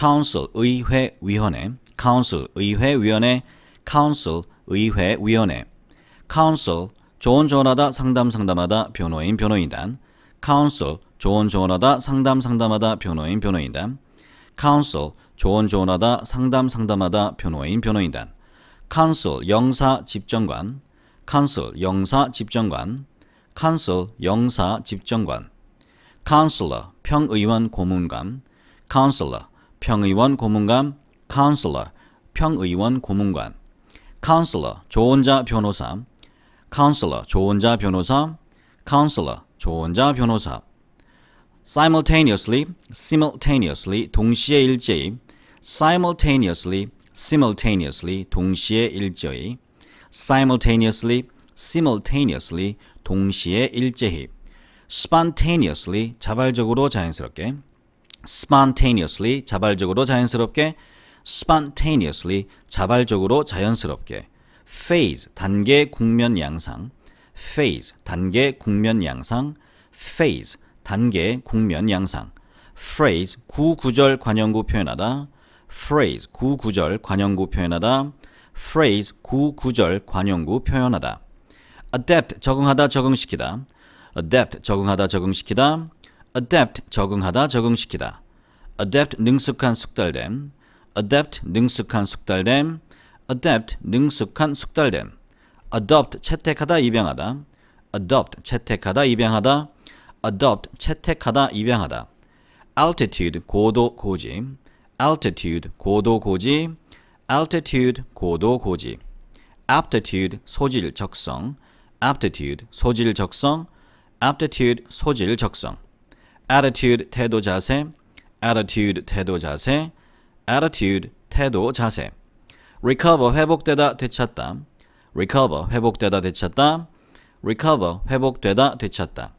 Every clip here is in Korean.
Council 의회 위원회, Council 의회 위원회, Council 의회 위원회, Council 조언 조언하다 상담 상담하다 변호인 변호인단, Council 조언 조언하다 상담 상담하다 변호인 변호인단, Council 조언 조언하다 상담 상담하다 변호인 변호인단, Council 영사 집정관, Council 영사 집정관, Council 영사 집정관, Counselor 평의원 고문관, Counselor 평의원 고문관, counselor, 평의원 고문관, counselor, 조언자 변호사, counselor, 조언자 변호사, counselor, 조언자 변호사, simultaneously, simultaneously, 동시에 일제히, simultaneously, simultaneously, 동시에 일제히, simultaneously, simultaneously, 동시에 일제히, spontaneously, 자발적으로 자연스럽게, spontaneously 자발적으로 자연스럽게 spontaneously 자발적으로 자연스럽게 phase 단계 국면 양상 phase 단계 국면 양상 phase 단계 국면 양상 phrase 구구절 관형구 표현하다 phrase 구구절 관형구 표현하다 phrase 구구절 관형구 표현하다 adapt 적응하다 적응시키다 adapt 적응하다 적응시키다 adapt 적응하다 적응시키다 adapt 능숙한 숙달됨 adapt 능숙한 숙달됨 adapt 능숙한 숙달됨 adopt 채택하다 입양하다 adopt 채택하다 입양하다 adopt 채택하다 입양하다 altitude 고도 고지 altitude 고도 고지 altitude 고도 고지 aptitude 소질 적성 aptitude 소질 적성 aptitude 소질 적성 attitude 태도 자세, attitude 태도 자세, attitude 태도 자세. recover 회복되다 되찾다. recover 회복되다 되찾다. recover 회복되다 되찾다.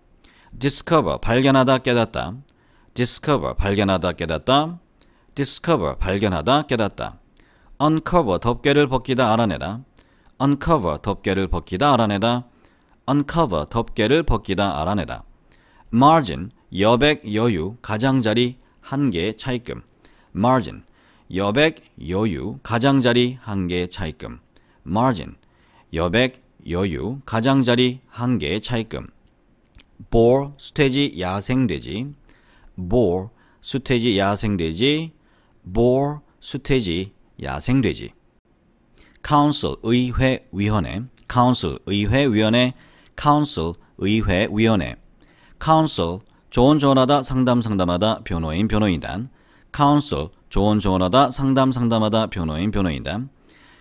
discover 발견하다 깨닫다. discover 발견하다 깨닫다. discover 발견하다 깨닫다. uncover 덮개를 벗기다 알아내다. uncover 덮개를 벗기다 알아내다. uncover 덮개를 벗기다 알아내다. margin 여백 여유 가장자리 한 개 차입금 margin 여백 여유 가장자리 한개 차입금 margin 여백 여유 가장자리 한개 차입금 boar 수태지 야생돼지 boar 수태지 야생돼지 boar 수태지 야생돼지 council 의회 위원회 council 의회 위원회 council 의회 위원회 council 조언 조언하다 상담 상담하다 변호인 변호인단 counsel 조언 조언하다 상담 상담하다 변호인 변호인단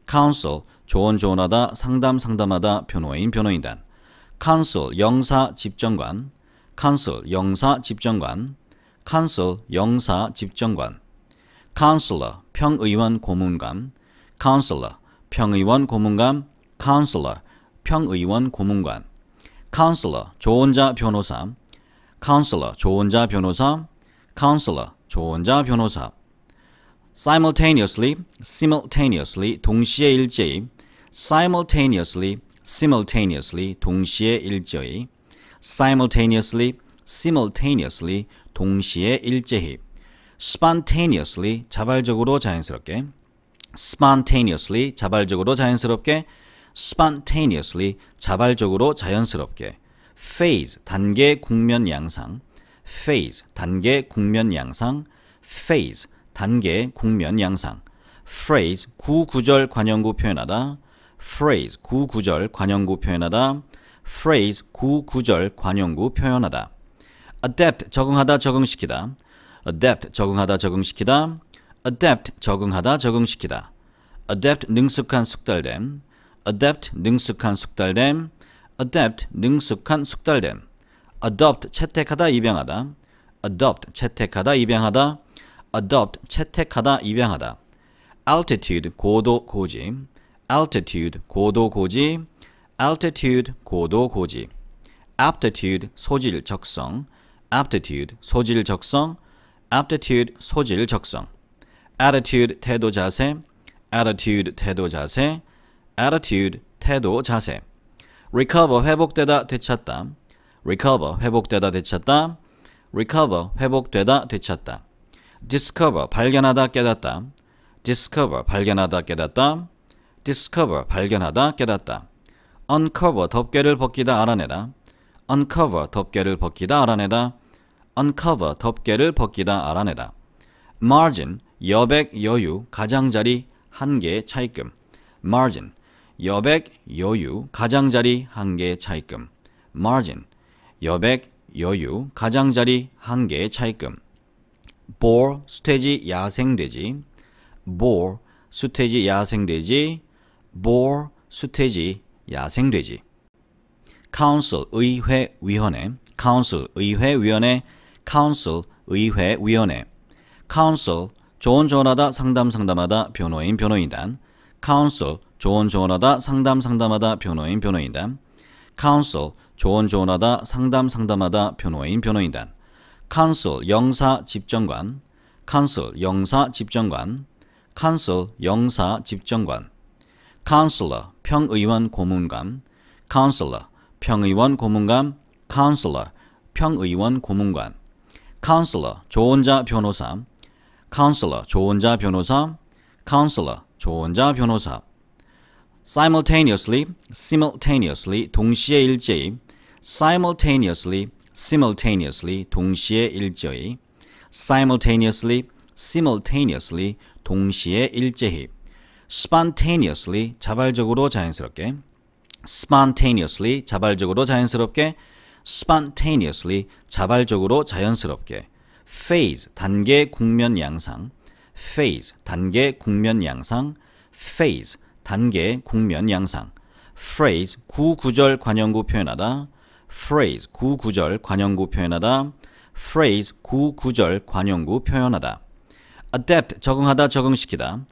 counsel 조언 조언하다 상담 상담하다 변호인 변호인단 counsel 영사 집정관 counsel 영사 집정관 counsel 영사 집정관 counselor 평의원 고문관 counselor 평의원 고문관 counselor 평의원 고문관 counselor 조언자 변호사 counselor 조언자 변호사 counselor 조언자 변호사 simultaneously simultaneously 동시에 일제히 simultaneously simultaneously 동시에 일제히 simultaneously simultaneously 동시에 일제히 spontaneously 자발적으로 자연스럽게 spontaneously 자발적으로 자연스럽게 spontaneously 자발적으로 자연스럽게 phase 단계 국면 양상, phase 단계 국면 양상, phase 단계 국면 양상, phrase 구구절 관형구 표현하다, phrase 구구절 관형구 표현하다, phrase 구구절 관형구 표현하다. adapt 적응하다 적응시키다, adapt 적응하다 적응시키다, adapt 적응하다 적응시키다, adapt 능숙한 숙달됨, adapt 능숙한 숙달됨 adapt 능숙한 숙달됨 adopt 채택하다 입양하다 adopt 채택하다 입양하다 adopt 채택하다 입양하다 altitude 고도 고지 altitude 고도 고지 altitude 고도 고지 aptitude 소질 적성 aptitude 소질 적성 aptitude 소질 적성 attitude 태도 자세 attitude 태도 자세 attitude 태도 자세 recover 회복되다 되찾다 recover 회복되다 되찾다 recover 회복되다 되찾다 discover 발견하다 깨닫다 discover 발견하다 깨닫다 discover 발견하다 깨닫다 uncover 덮개를 벗기다 알아내다 uncover 덮개를 벗기다 알아내다 uncover 덮개를 벗기다 알아내다 margin 여백 여유 가장자리 한계 차이금 margin 여백, 여유, 가장자리 한 개의 차익금. margin, 여백, 여유, 가장자리 한개 차익금. boar, 수태지, 야생돼지. boar, 수태지, 야생돼지. boar, 수태지, 야생돼지. council, 의회, 위원회. council, 의회, 위원회. council, 의회, 위원회. council, 조언 조언하다, 상담 상담하다, 변호인, 변호인단. council, 조언 조언하다 상담 상담하다 변호인 변호인단 counsel 조언 조언하다 상담 상담하다 변호인 변호인단 counsel 영사 집정관 counsel 영사 집정관 counsel 영사 집정관 counselor 평의원 고문관 counselor 평의원 고문관 counselor 평의원 고문관 counselor 조언자 변호사 counselor 조언자 변호사 counselor 조언자 변호사 simultaneously, simultaneously 동시에 일제히 simultaneously, simultaneously 동시에 일제히 simultaneously, simultaneously 동시에 일제히 spontaneously 자발적으로 자연스럽게 spontaneously 자발적으로 자연스럽게 spontaneously 자발적으로 자연스럽게 phase 단계 국면 양상 phase 단계 국면 양상 phase 단계, 국면, 양상 phrase, 구구절 관형구 표현하다 phrase, 구구절 관형구 표현하다 phrase, 구구절 관형구 표현하다 adapt, 적응하다, 적응시키다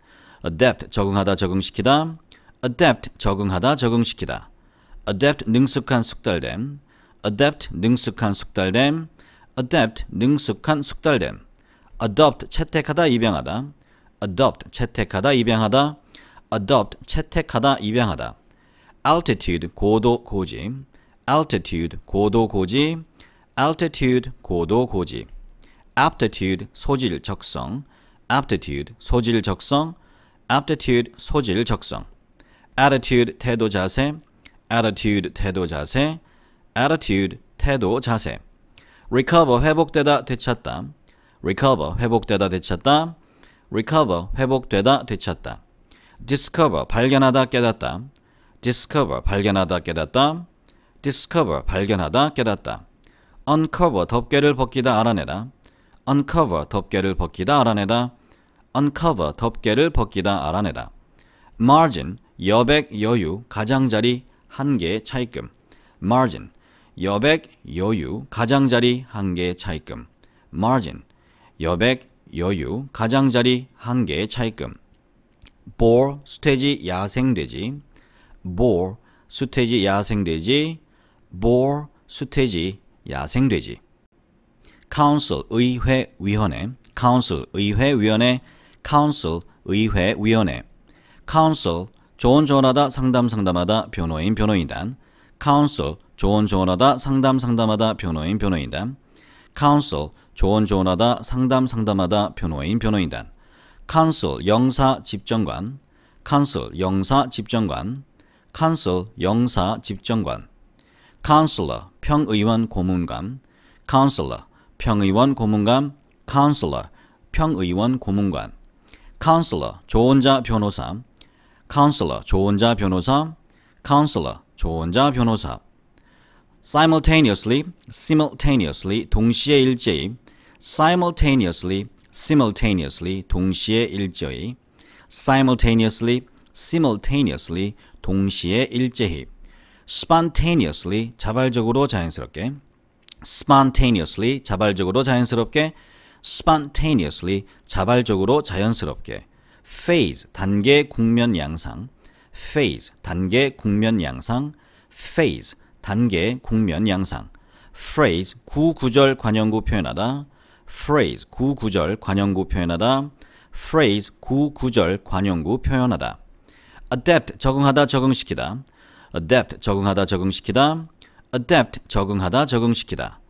adapt, 적응하다, 적응시키다 adapt, 적응하다, 적응시키다 adapt, 능숙한, 숙달됨 adapt, 능숙한, 숙달됨 adapt, 능숙한, 숙달됨 adopt, 채택하다, 입양하다 adopt, 채택하다, 입양하다 adopt 채택하다 입양하다 altitude 고도 고지 altitude 고도 고지 altitude 고도 고지 aptitude 소질 적성 aptitude 소질 적성 aptitude 소질 적성 attitude 태도 자세 attitude 태도 자세 attitude 태도 자세 recover 회복되다 되찾다 recover 회복되다 되찾다 recover 회복되다 되찾다 discover 발견하다 깨닫다 discover 발견하다 깨닫다 discover 발견하다 깨닫다 uncover 덮개를 벗기다 알아내다 uncover 덮개를 벗기다 알아내다 uncover 덮개를 벗기다 알아내다 margin 여백 여유 가장자리 한개 차이금 margin 여백 여유 가장자리 한개 차이금 margin 여백 여유 가장자리 한개 차이금 boar, 수태지, 야생돼지 boar, 수태지, 야생돼지 boar, 수태지, 야생돼지 council, 의회, 위원회 council, 의회, 위원회 council, 의회, 위원회 council, 조언 조언하다, 상담 상담하다, 변호인, 변호인단 council, 조언 조언하다, 상담 상담하다, 변호인, 변호인단 counsel, 조언 조언하다, 상담 상담하다, 변호인, 변호인단 consul 영사 집정관 consul 영사 집정관 consul 영사 집정관 counselor 평의원 고문감 counselor 평의원 고문감 counselor 평의원 고문관 counselor 조언자 변호사 counselor 조언자 변호사 counselor 조언자 변호사 simultaneously simultaneously 동시에 일제히 simultaneously simultaneously 동시에 일제히 simultaneously simultaneously 동시에 일제히 spontaneously 자발적으로 자연스럽게 spontaneously 자발적으로 자연스럽게 spontaneously 자발적으로 자연스럽게 phase 단계 국면 양상 phase 단계 국면 양상 phase 단계 국면 양상 phrase 구구절 관용구 표현하다 phrase 구구절 관용구 표현하다 phrase 구구절 관형구 표현하다 adapt 적응하다 적응시키다 adapt 적응하다 적응시키다 adapt 적응하다 적응시키다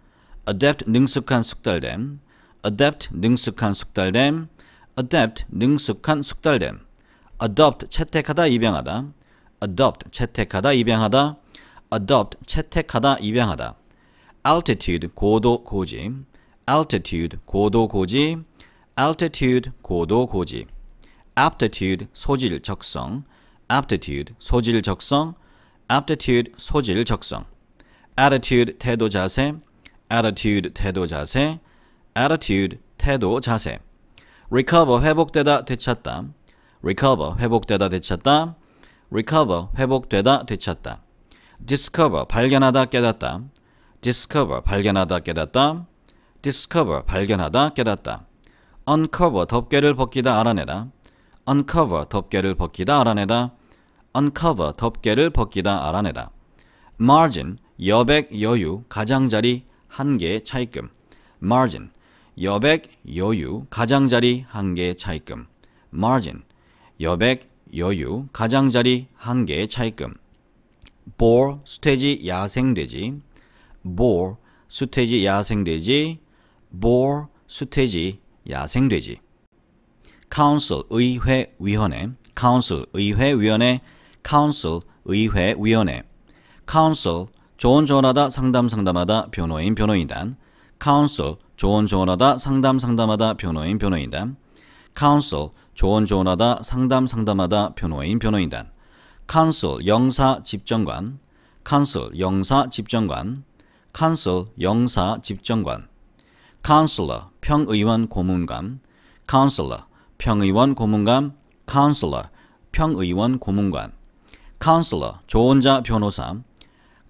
adapt 능숙한 숙달됨 adapt 능숙한 숙달됨 adapt 능숙한 숙달됨 adopt 채택하다 입양하다 adopt 채택하다 입양하다 adopt 채택하다 입양하다 altitude 고도 고지 altitude 고도 고지 altitude 고도 고지 aptitude 소질 적성 aptitude 소질 적성 aptitude 소질 적성 attitude 태도 자세 attitude 태도 자세 attitude 태도 자세 recover 회복되다 되찾다 recover 회복되다 되찾다 recover 회복되다 되찾다 discover 발견하다 깨닫다 discover 발견하다 깨닫다 discover 발견하다 깨닫다 uncover 덮개를 벗기다 알아내다 uncover 덮개를 벗기다 알아내다 uncover 덮개를 벗기다 알아내다 margin 여백 여유 가장자리 한개 차이금 margin 여백 여유 가장자리 한개 차이금 margin 여백 여유 가장자리 한개 차이금 boar 수태지 야생돼지 boar 수태지 야생돼지 boar, 수태지, 야생돼지 council, 의회, 위원회 council, 의회, 위원회 council, 의회, 위원회 council, 조언 조언하다, 상담 상담하다, 변호인, 변호인단 council, 조언 조언하다, 상담 상담하다, 변호인, 변호인단 counsel, 조언 조언하다, 상담 상담하다, 변호인, 변호인단 counsel, 영사, 집정관 counsel, 영사, 집정관 counsel, 영사, 집정관 counselor 평의원 고문감 counselor 평의원 고문감 counselor 평의원 고문관 counselor 조언자 변호사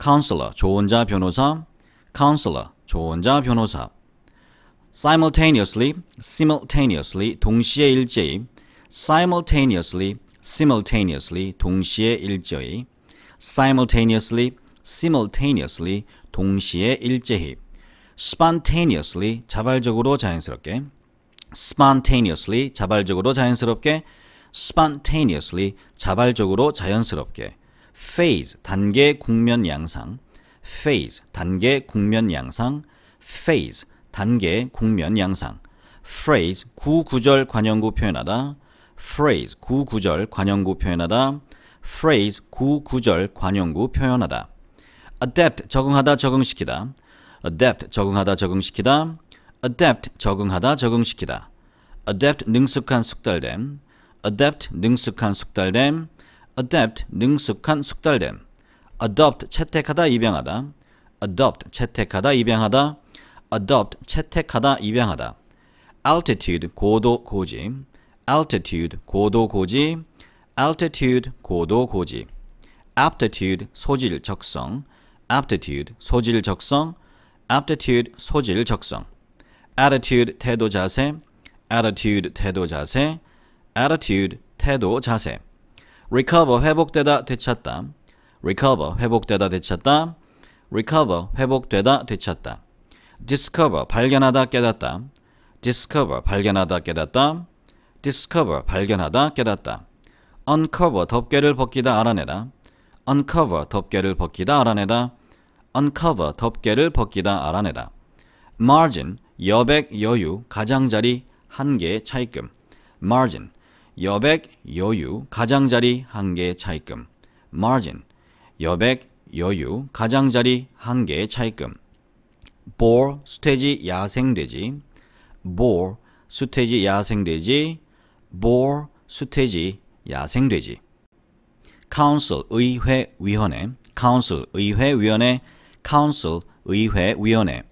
counselor 조언자 변호사 counselor 조언자 변호사 simultaneously simultaneously 동시에 일제히 simultaneously simultaneously 동시에 일제히 simultaneously simultaneously 동시에 일제히 spontaneously 자발적으로 자연스럽게 spontaneously 자발적으로 자연스럽게 spontaneously 자발적으로 자연스럽게 phase 단계 국면 양상 phase 단계 국면 양상 phase 단계 국면 양상 phrase 구구절 관형구 표현하다 phrase 구구절 관형구 표현하다 phrase 구구절 관형구 표현하다 adapt 적응하다 적응시키다 adapt 적응하다 적응시키다 adapt 적응하다 적응시키다 adapt 능숙한 숙달됨 adapt 능숙한 숙달됨 adapt 능숙한 숙달됨 adopt 채택하다 입양하다 adopt 채택하다 입양하다 adopt 채택하다 입양하다 altitude 고도 고지 altitude 고도 고지 altitude 고도 고지 aptitude 소질 적성 aptitude 소질 적성 aptitude 소질 적성 attitude 태도 자세 attitude 태도 자세 attitude 태도 자세 recover 회복되다 되찾다 recover 회복되다 되찾다 recover 회복되다 되찾다 discover 발견하다 깨닫다 discover 발견하다 깨닫다 discover 발견하다 깨닫다 uncover 덮개를 벗기다 알아내다 uncover 덮개를 벗기다 알아내다 uncover 덮개를 벗기다 알아내다 margin 여백 여유 가장자리 한개 차이금 margin 여백 여유 가장자리 한개 차이금 margin 여백 여유 가장자리 한개 차이금 boar 수태지 야생돼지 boar 수태지 야생돼지 boar 수태지 야생돼지 council 의회 위원회 council 의회 위원회 counsel 의회 위원회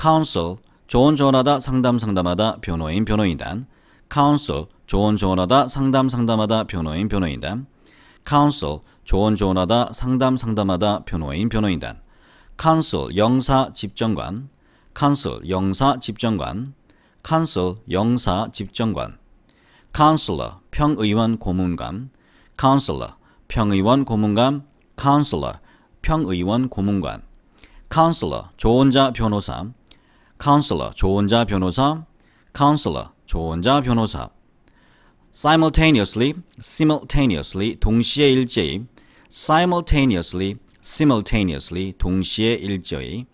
counsel 조언 조언하다 상담 상담하다 변호인 변호인단 counsel 조언 조언하다 상담 상담하다 변호인 변호인단 counsel 조언 조언하다 상담 상담하다 변호인 변호인단 counsel 영사 집정관 counsel 영사 집정관 counsel 영사 집정관 counselor 평의원 고문관 counselor 평의원 고문관 counselor 평의원 고문관 counselor 조언자 변호사 counselor 조언자 변호사 counselor 조언자 변호사 simultaneously simultaneously 동시에 일제히 simultaneously simultaneously 동시에 일제히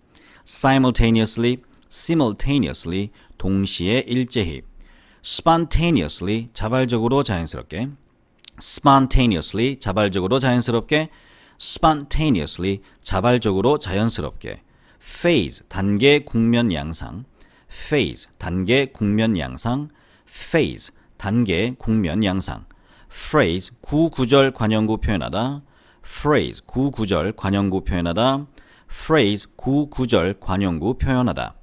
simultaneously simultaneously 동시에 일제히 spontaneously 자발적으로 자연스럽게 spontaneously 자발적으로 자연스럽게 spontaneously 자발적으로 자연스럽게 phase 단계 국면 양상 phase 단계 국면 양상 phase 단계 국면 양상 phrase 구구절 관형구 표현하다 phrase 구구절 관형구 표현하다 phrase 구구절 관형구 표현하다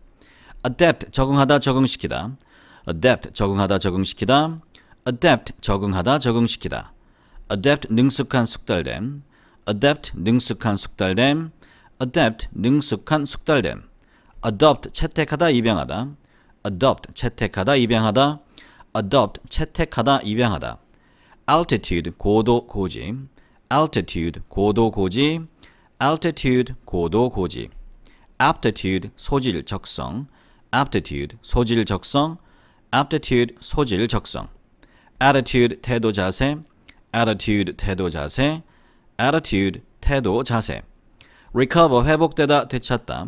adapt 적응하다 적응시키다 adapt 적응하다 적응시키다 adapt 적응하다 적응시키다 adapt 능숙한 숙달됨 adapt 능숙한 숙달됨, adapt 능숙한 숙달됨, adopt 채택하다 입양하다, adopt 채택하다 입양하다, adopt 채택하다 입양하다, altitude 고도 고지, altitude 고도 고지, altitude 고도 고지, aptitude 소질 적성, aptitude 소질 적성, aptitude 소질 적성, attitude 태도 자세, attitude 태도 자세, attitude, 태도, 자세 recover, 회복되다, 되찾다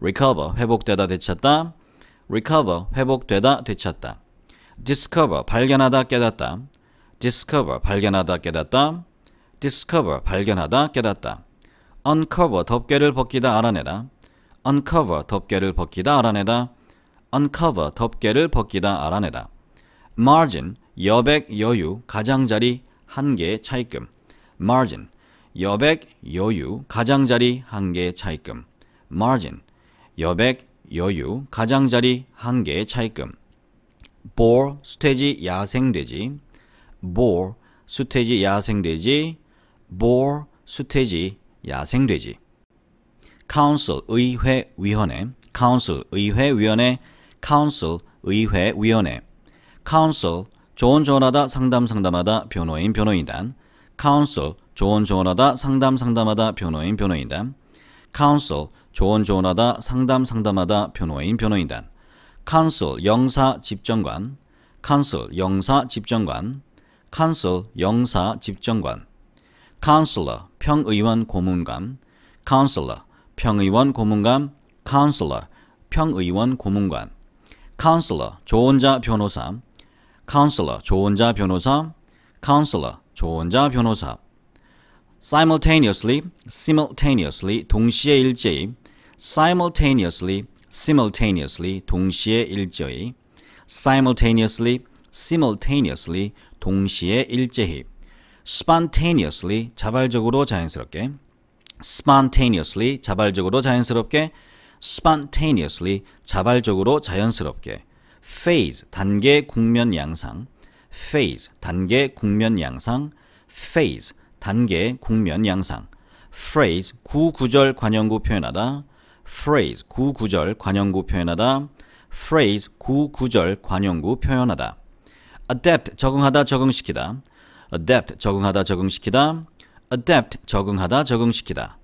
recover, 회복되다, 되찾다 recover, 회복되다, 되찾다 discover, 발견하다, 깨닫다 discover, 발견하다, 깨닫다 discover, 발견하다, 깨닫다 uncover, 덮개를 벗기다, 알아내다 uncover, 덮개를 벗기다, 알아내다 uncover, 덮개를 벗기다, 알아내다 margin, 여백, 여유, 가장자리, 한계, 차이금 margin, 여백, 여유, 가장자리 한 개의 차익금. margin, 여백, 여유, 가장자리 한개 차익금. boar, 수태지, 야생돼지. boar, 수태지, 야생돼지. boar, 수태지, 야생돼지. council, 의회, 위원회. council, 의회, 위원회. council, 의회, 위원회. council, 조언 조언하다, 상담 상담하다, 변호인, 변호인단. council, 조언 조언하다 상담 상담하다 변호인 변호인단 counsel 조언 조언하다 상담 상담하다 변호인 변호인단 counsel 영사 집정관 counsel 영사 집정관 counsel 영사 집정관 counselor 평의원 고문관 counselor 평의원 고문관 counselor 평의원 고문관 counselor 조언자 변호사 counselor 조언자 변호사 counselor 조언자 변호사 simultaneously, simultaneously 동시에 일제히 simultaneously, simultaneously 동시에 일제히 simultaneously, simultaneously 동시에 일제히 spontaneously 자발적으로 자연스럽게 spontaneously 자발적으로 자연스럽게 spontaneously 자발적으로 자연스럽게 phase 단계 국면 양상 phase 단계 국면 양상 phase 단계, 국면, 양상 phrase, 구구절 관형구 표현하다 phrase, 구구절 관형구 표현하다 phrase, 구구절 관형구 표현하다 adapt, 적응하다, 적응시키다 adapt, 적응하다, 적응시키다 adapt, 적응하다, 적응시키다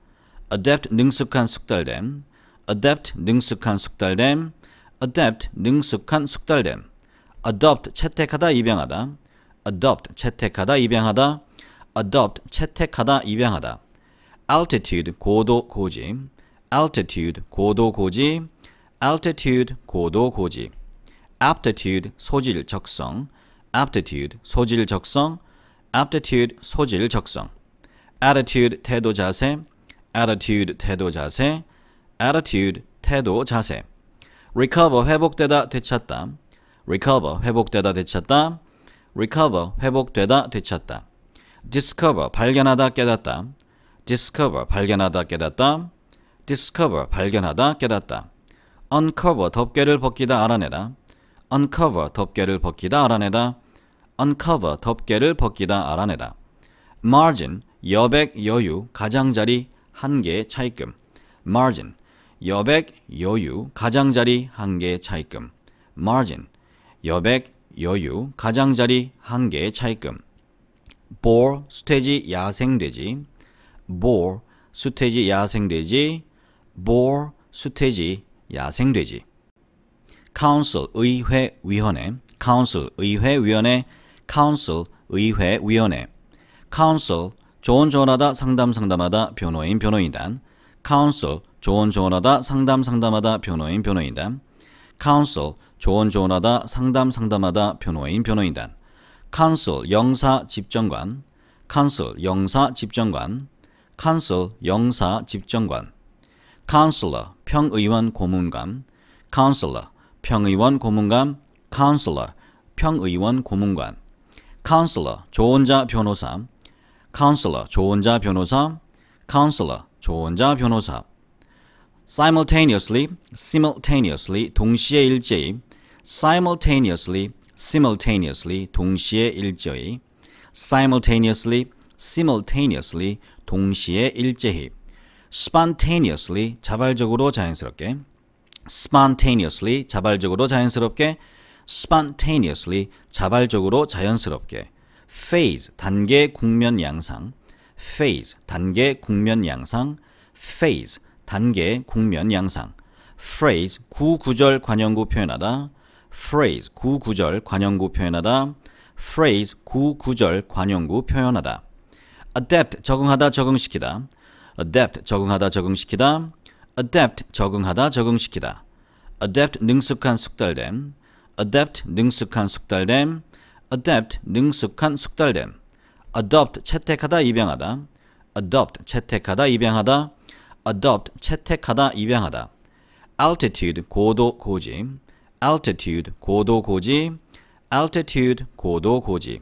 adapt, 능숙한, 숙달됨 adapt, 능숙한, 숙달됨 adapt, 능숙한, 숙달됨 adopt, 채택하다, 입양하다 adopt, 채택하다, 입양하다 adopt 채택하다 입양하다 altitude 고도 고지 altitude 고도 고지 altitude 고도 고지 aptitude 소질 적성 aptitude 소질 적성 aptitude 소질 적성 attitude 태도 자세 attitude 태도 자세 attitude 태도 자세 recover 회복되다 되찾다 recover 회복되다 되찾다 recover 회복되다 되찾다 discover 발견하다 깨닫다 discover 발견하다 깨닫다 discover 발견하다 깨닫다 uncover 덮개를 벗기다 알아내다 uncover 덮개를 벗기다 알아내다 uncover 덮개를 벗기다 알아내다 margin 여백 여유 가장자리 한개 차이금 margin 여백 여유 가장자리 한개 차이금 margin 여백 여유 가장자리 한개 차이금 boar, 수태지, 야생돼지 boar, 수태지, 야생돼지 boar, 수태지, 야생돼지 council, 의회, 위원회 council, 의회, 위원회 council, 의회, 위원회 council, 조언 조언하다, 상담 상담하다, 변호인, 변호인단 council, 조언 조언하다, 상담 상담하다, 변호인, 변호인단 counsel, 조언 조언하다, 상담 상담하다, 변호인, 변호인단 consul 영사 집정관 consul 영사 집정관 consul 영사 집정관 counselor 평의원 고문감 counselor 평의원 고문감 counselor 평의원 고문관 counselor 조언자 변호사 counselor 조언자 변호사 counselor 조언자 변호사 simultaneously simultaneously 동시에 일제히 simultaneously simultaneously 동시에 일제히 simultaneously simultaneously 동시에 일제히 spontaneously 자발적으로 자연스럽게 spontaneously 자발적으로 자연스럽게 spontaneously 자발적으로 자연스럽게 phase 단계 국면 양상 phase 단계 국면 양상 phase 단계 국면 양상 phrase 구구절 관용구 표현하다 phrase 구구절 관용구 표현하다 phrase 구구절 관용구 표현하다 adapt 적응하다 적응시키다 adapt 적응하다 적응시키다 adapt 적응하다 적응시키다 adapt 능숙한 숙달됨 adapt 능숙한 숙달됨 adapt 능숙한 숙달됨 adopt 채택하다 입양하다 adopt 채택하다 입양하다 adopt 채택하다 입양하다 altitude 고도 고지 altitude 고도 고지 altitude 고도 고지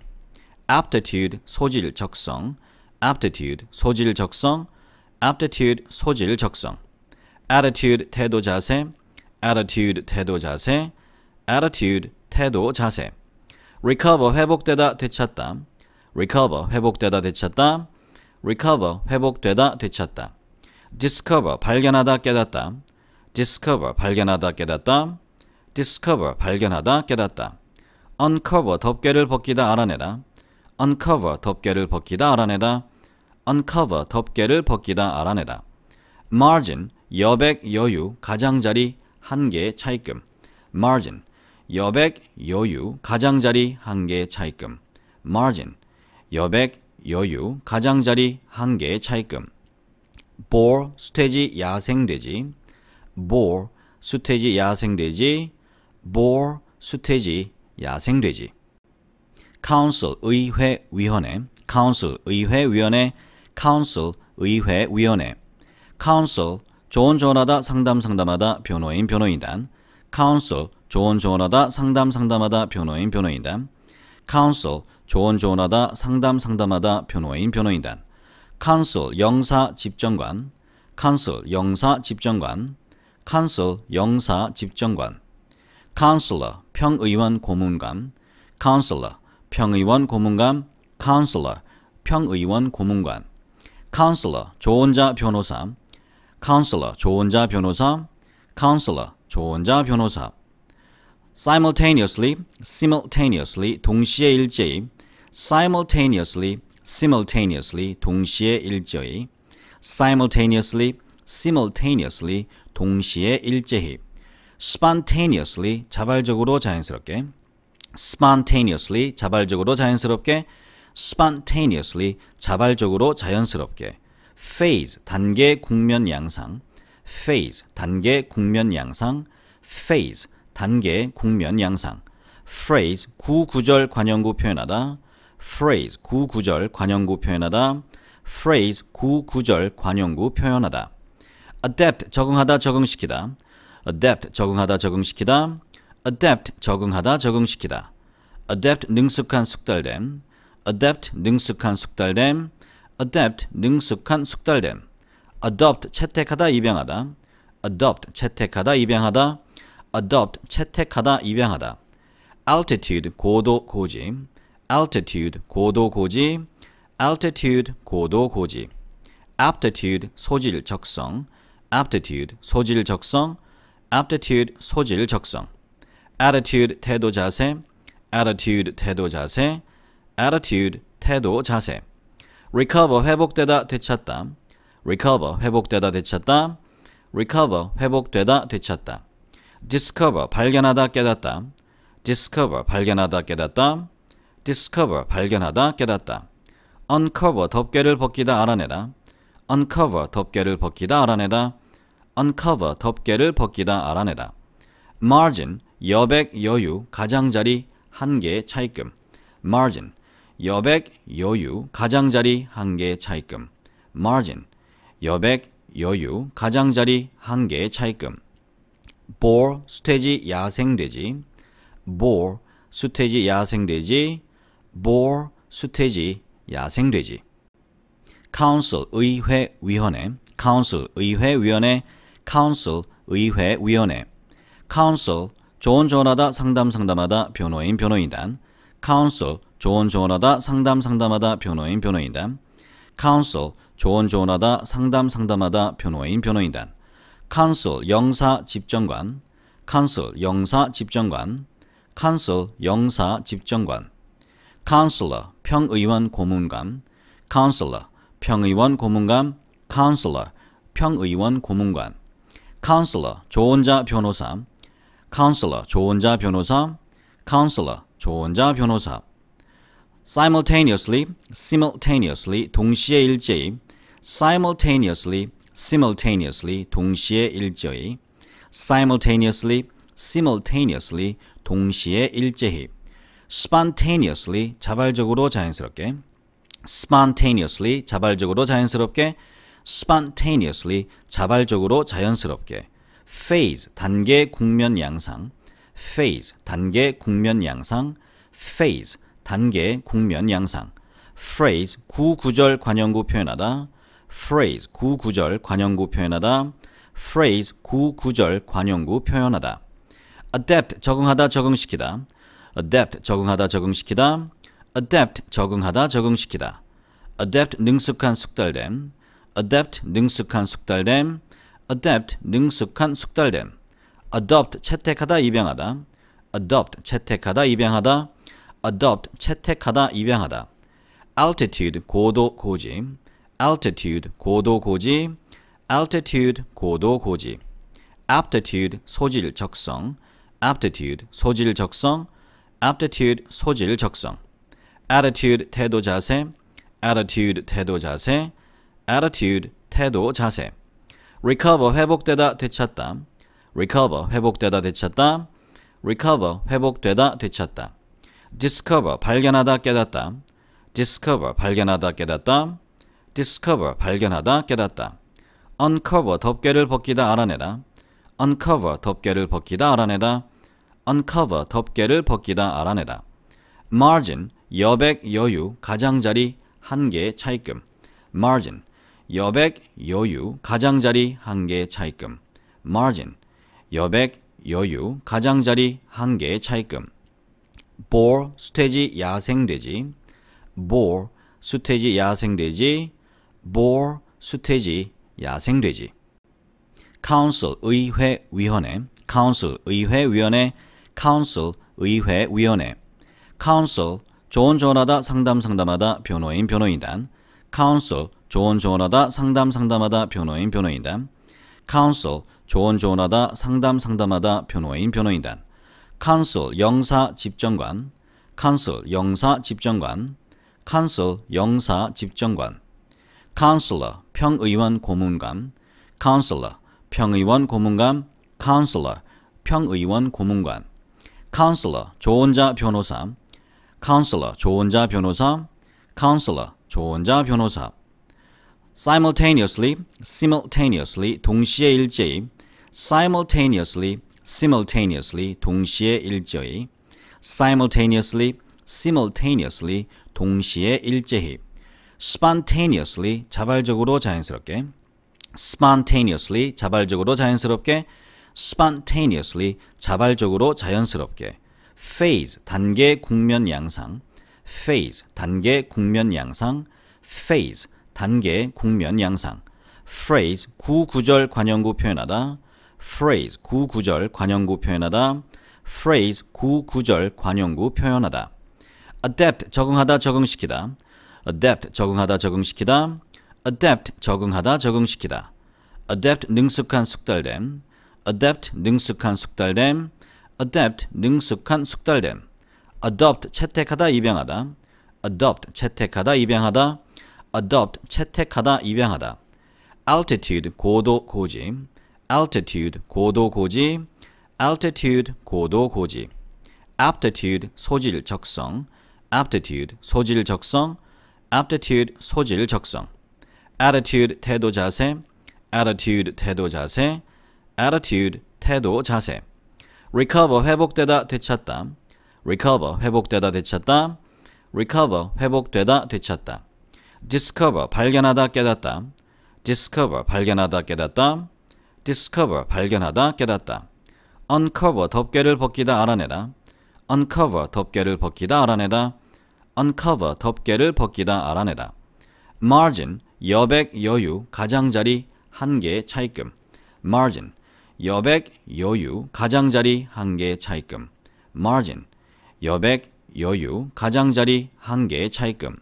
aptitude 소질 적성 aptitude 소질 적성 aptitude 소질 적성 attitude 태도 자세 attitude 태도 자세 attitude 태도 자세 recover 회복되다 되찾다 recover 회복되다 되찾다 recover 회복되다 되찾다 discover 발견하다 깨닫다 discover 발견하다 깨닫다 discover 발견하다 깨닫다 uncover 덮개를 벗기다 알아내다 uncover 덮개를 벗기다 알아내다 uncover 덮개를 벗기다 알아내다 margin 여백 여유 가장자리 한개 차이금 margin 여백 여유 가장자리 한개 차이금 margin 여백 여유 가장자리 한개 차이금 boar 수태지 야생돼지 boar 수태지 야생돼지 boar, 수태지, 야생돼지 council, 의회, 위원회 council, 의회, 위원회 council, 의회, 위원회 council, 조언 조언하다, 상담 상담하다, 변호인, 변호인단 council, 조언 조언하다, 상담 상담하다, 변호인, 변호인단 counsel, 조언 조언하다, 상담 상담하다, 변호인, 변호인단 counsel, 영사, 집정관 counsel, 영사, 집정관 counsel, 영사, 집정관 counselor 평의원 고문감 counselor 평의원 고문감 counselor 평의원 고문관 counselor 조언자 변호사 counselor 조언자 변호사 counselor 조언자 변호사 simultaneously simultaneously 동시에 일제히 simultaneously simultaneously 동시에 일제히 simultaneously simultaneously 동시에 일제히 spontaneously 자발적으로 자연스럽게 spontaneously 자발적으로 자연스럽게 spontaneously 자발적으로 자연스럽게 phase 단계 국면 양상 phase 단계 국면 양상 phase 단계 국면 양상 phrase 구구절 관형구 표현하다 phrase 구구절 관형구 표현하다 phrase 구구절 관형구 표현하다 adapt 적응하다 적응시키다 adapt 적응하다 적응시키다 adapt 적응하다 적응시키다 adapt 능숙한 숙달됨 adapt 능숙한 숙달됨 adapt 능숙한 숙달됨 adopt 채택하다 입양하다 adopt 채택하다 입양하다 adopt 채택하다 입양하다 altitude 고도 고지 altitude 고도 고지 altitude 고도 고지 aptitude 소질 적성 aptitude 소질 적성 aptitude 소질 적성 attitude 태도 자세 attitude 태도 자세 attitude 태도 자세 recover 회복되다 되찾다 recover 회복되다 되찾다 recover 회복되다 되찾다 discover 발견하다 깨닫다 discover 발견하다 깨닫다 discover 발견하다 깨닫다 uncover 덮개를 벗기다 알아내다 uncover 덮개를 벗기다 알아내다 uncover 덮개를 벗기다 알아내다 margin 여백 여유 가장자리 한개 차이금 margin 여백 여유 가장자리 한개 차이금 margin 여백 여유 가장자리 한개 차이금 boar 수태지 야생돼지 boar 수태지 야생돼지 boar 수태지 야생돼지 council 의회 위원회 council 의회 위원회 counsel 의회 위원회 counsel 조언 조언하다 상담 상담하다 변호인 변호인단 counsel 조언 조언하다 상담 상담하다 변호인 변호인단 counsel 조언 조언하다 상담 상담하다 변호인 변호인단 counsel 영사 집정관 counsel 영사 집정관 counsel 영사 집정관 counselor 평의원 고문관 counselor 평의원 고문관 counselor 평의원 고문관 counselor 조언자 변호사 counselor 조언자 변호사 counselor 조언자 변호사 simultaneously simultaneously 동시에 일제히 simultaneously simultaneously 동시에 일제히 simultaneously simultaneously 동시에 일제히 spontaneously 자발적으로 자연스럽게 spontaneously 자발적으로 자연스럽게 spontaneously 자발적으로 자연스럽게 phase 단계 국면 양상 phase 단계 국면 양상 phase 단계 국면 양상 phrase 구구절 관형구 표현하다 phrase 구구절 관형구 표현하다 phrase 구구절 관형구 표현하다 adapt 적응하다 적응시키다 adapt 적응하다 적응시키다 adapt 적응하다 적응시키다 adapt 능숙한 숙달됨 adapt 능숙한 숙달됨 adapt 능숙한 숙달됨 adopt 채택하다 입양하다 adopt 채택하다 입양하다 adopt 채택하다 입양하다 altitude 고도 고지 altitude 고도 고지 altitude 고도 고지 aptitude 소질 적성 aptitude 소질 적성 aptitude 소질 적성 attitude 태도 자세 attitude 태도 자세 attitude, 태도, 자세 recover, 회복되다, 되찾다 recover, 회복되다, 되찾다 recover, 회복되다, 되찾다 discover, 발견하다, 깨닫다 discover, 발견하다, 깨닫다 discover, 발견하다, 깨닫다 uncover, 덮개를 벗기다, 알아내다 uncover, 덮개를 벗기다, 알아내다 uncover, 덮개를 벗기다, 알아내다 margin, 여백, 여유, 가장자리, 한계, 차이금 margin, 여백, 여유, 가장자리 한 개의 차익금. margin, 여백, 여유, 가장자리 한개 차익금. boar, 수태지, 야생돼지. boar, 수태지, 야생돼지. boar, 수태지, 야생돼지. council, 의회, 위원회. council, 의회, 위원회. council, 의회, 위원회. council, 조언 조언하다, 상담 상담하다, 변호인, 변호인단. counsel 조언 조언하다 상담 상담하다 변호인 변호인단 counsel 조언 조언하다 상담 상담하다 변호인 변호인단 counsel 영사 집정관 counsel 영사 집정관 counsel 영사 집정관 counselor 평의원 고문감 counselor 평의원 고문감 counselor 평의원 고문관 counselor 조언자 변호사 counselor 조언자 변호사 counselor 조언자 변호사 simultaneously, simultaneously 동시에 일제히 simultaneously, simultaneously 동시에 일제히 simultaneously, simultaneously 동시에 일제히 spontaneously 자발적으로 자연스럽게 spontaneously 자발적으로 자연스럽게 spontaneously 자발적으로 자연스럽게 phase 단계 국면 양상 phase 단계 국면 양상, phase 단계 국면 양상, phrase 구구절 관형구 표현하다, phrase 구구절 관형구 표현하다, phrase 구구절 관형구 표현하다. adapt 적응하다 적응시키다, adapt 적응하다 적응시키다, adapt 적응하다 적응시키다. adapt 능숙한 숙달됨, adapt 능숙한 숙달됨, adapt 능숙한 숙달됨. adopt 채택하다 입양하다 adopt 채택하다 입양하다 adopt 채택하다 입양하다 altitude 고도 고지 altitude 고도 고지 altitude 고도 고지 aptitude 소질 적성 aptitude 소질 적성 aptitude 소질 적성 attitude 태도 자세 attitude 태도 자세 attitude 태도 자세 recover 회복되다 되찾다 recover 회복되다 되찾다 recover 회복되다 되찾다 discover 발견하다 깨닫다 discover 발견하다 깨닫다 discover 발견하다 깨닫다 uncover 덮개를 벗기다 알아내다 uncover 덮개를 벗기다 알아내다 uncover 덮개를 벗기다 알아내다 margin 여백 여유 가장자리 한개 차이금 margin 여백 여유 가장자리 한개 차이금 margin 여백, 여유, 가장자리, 한계, 차이금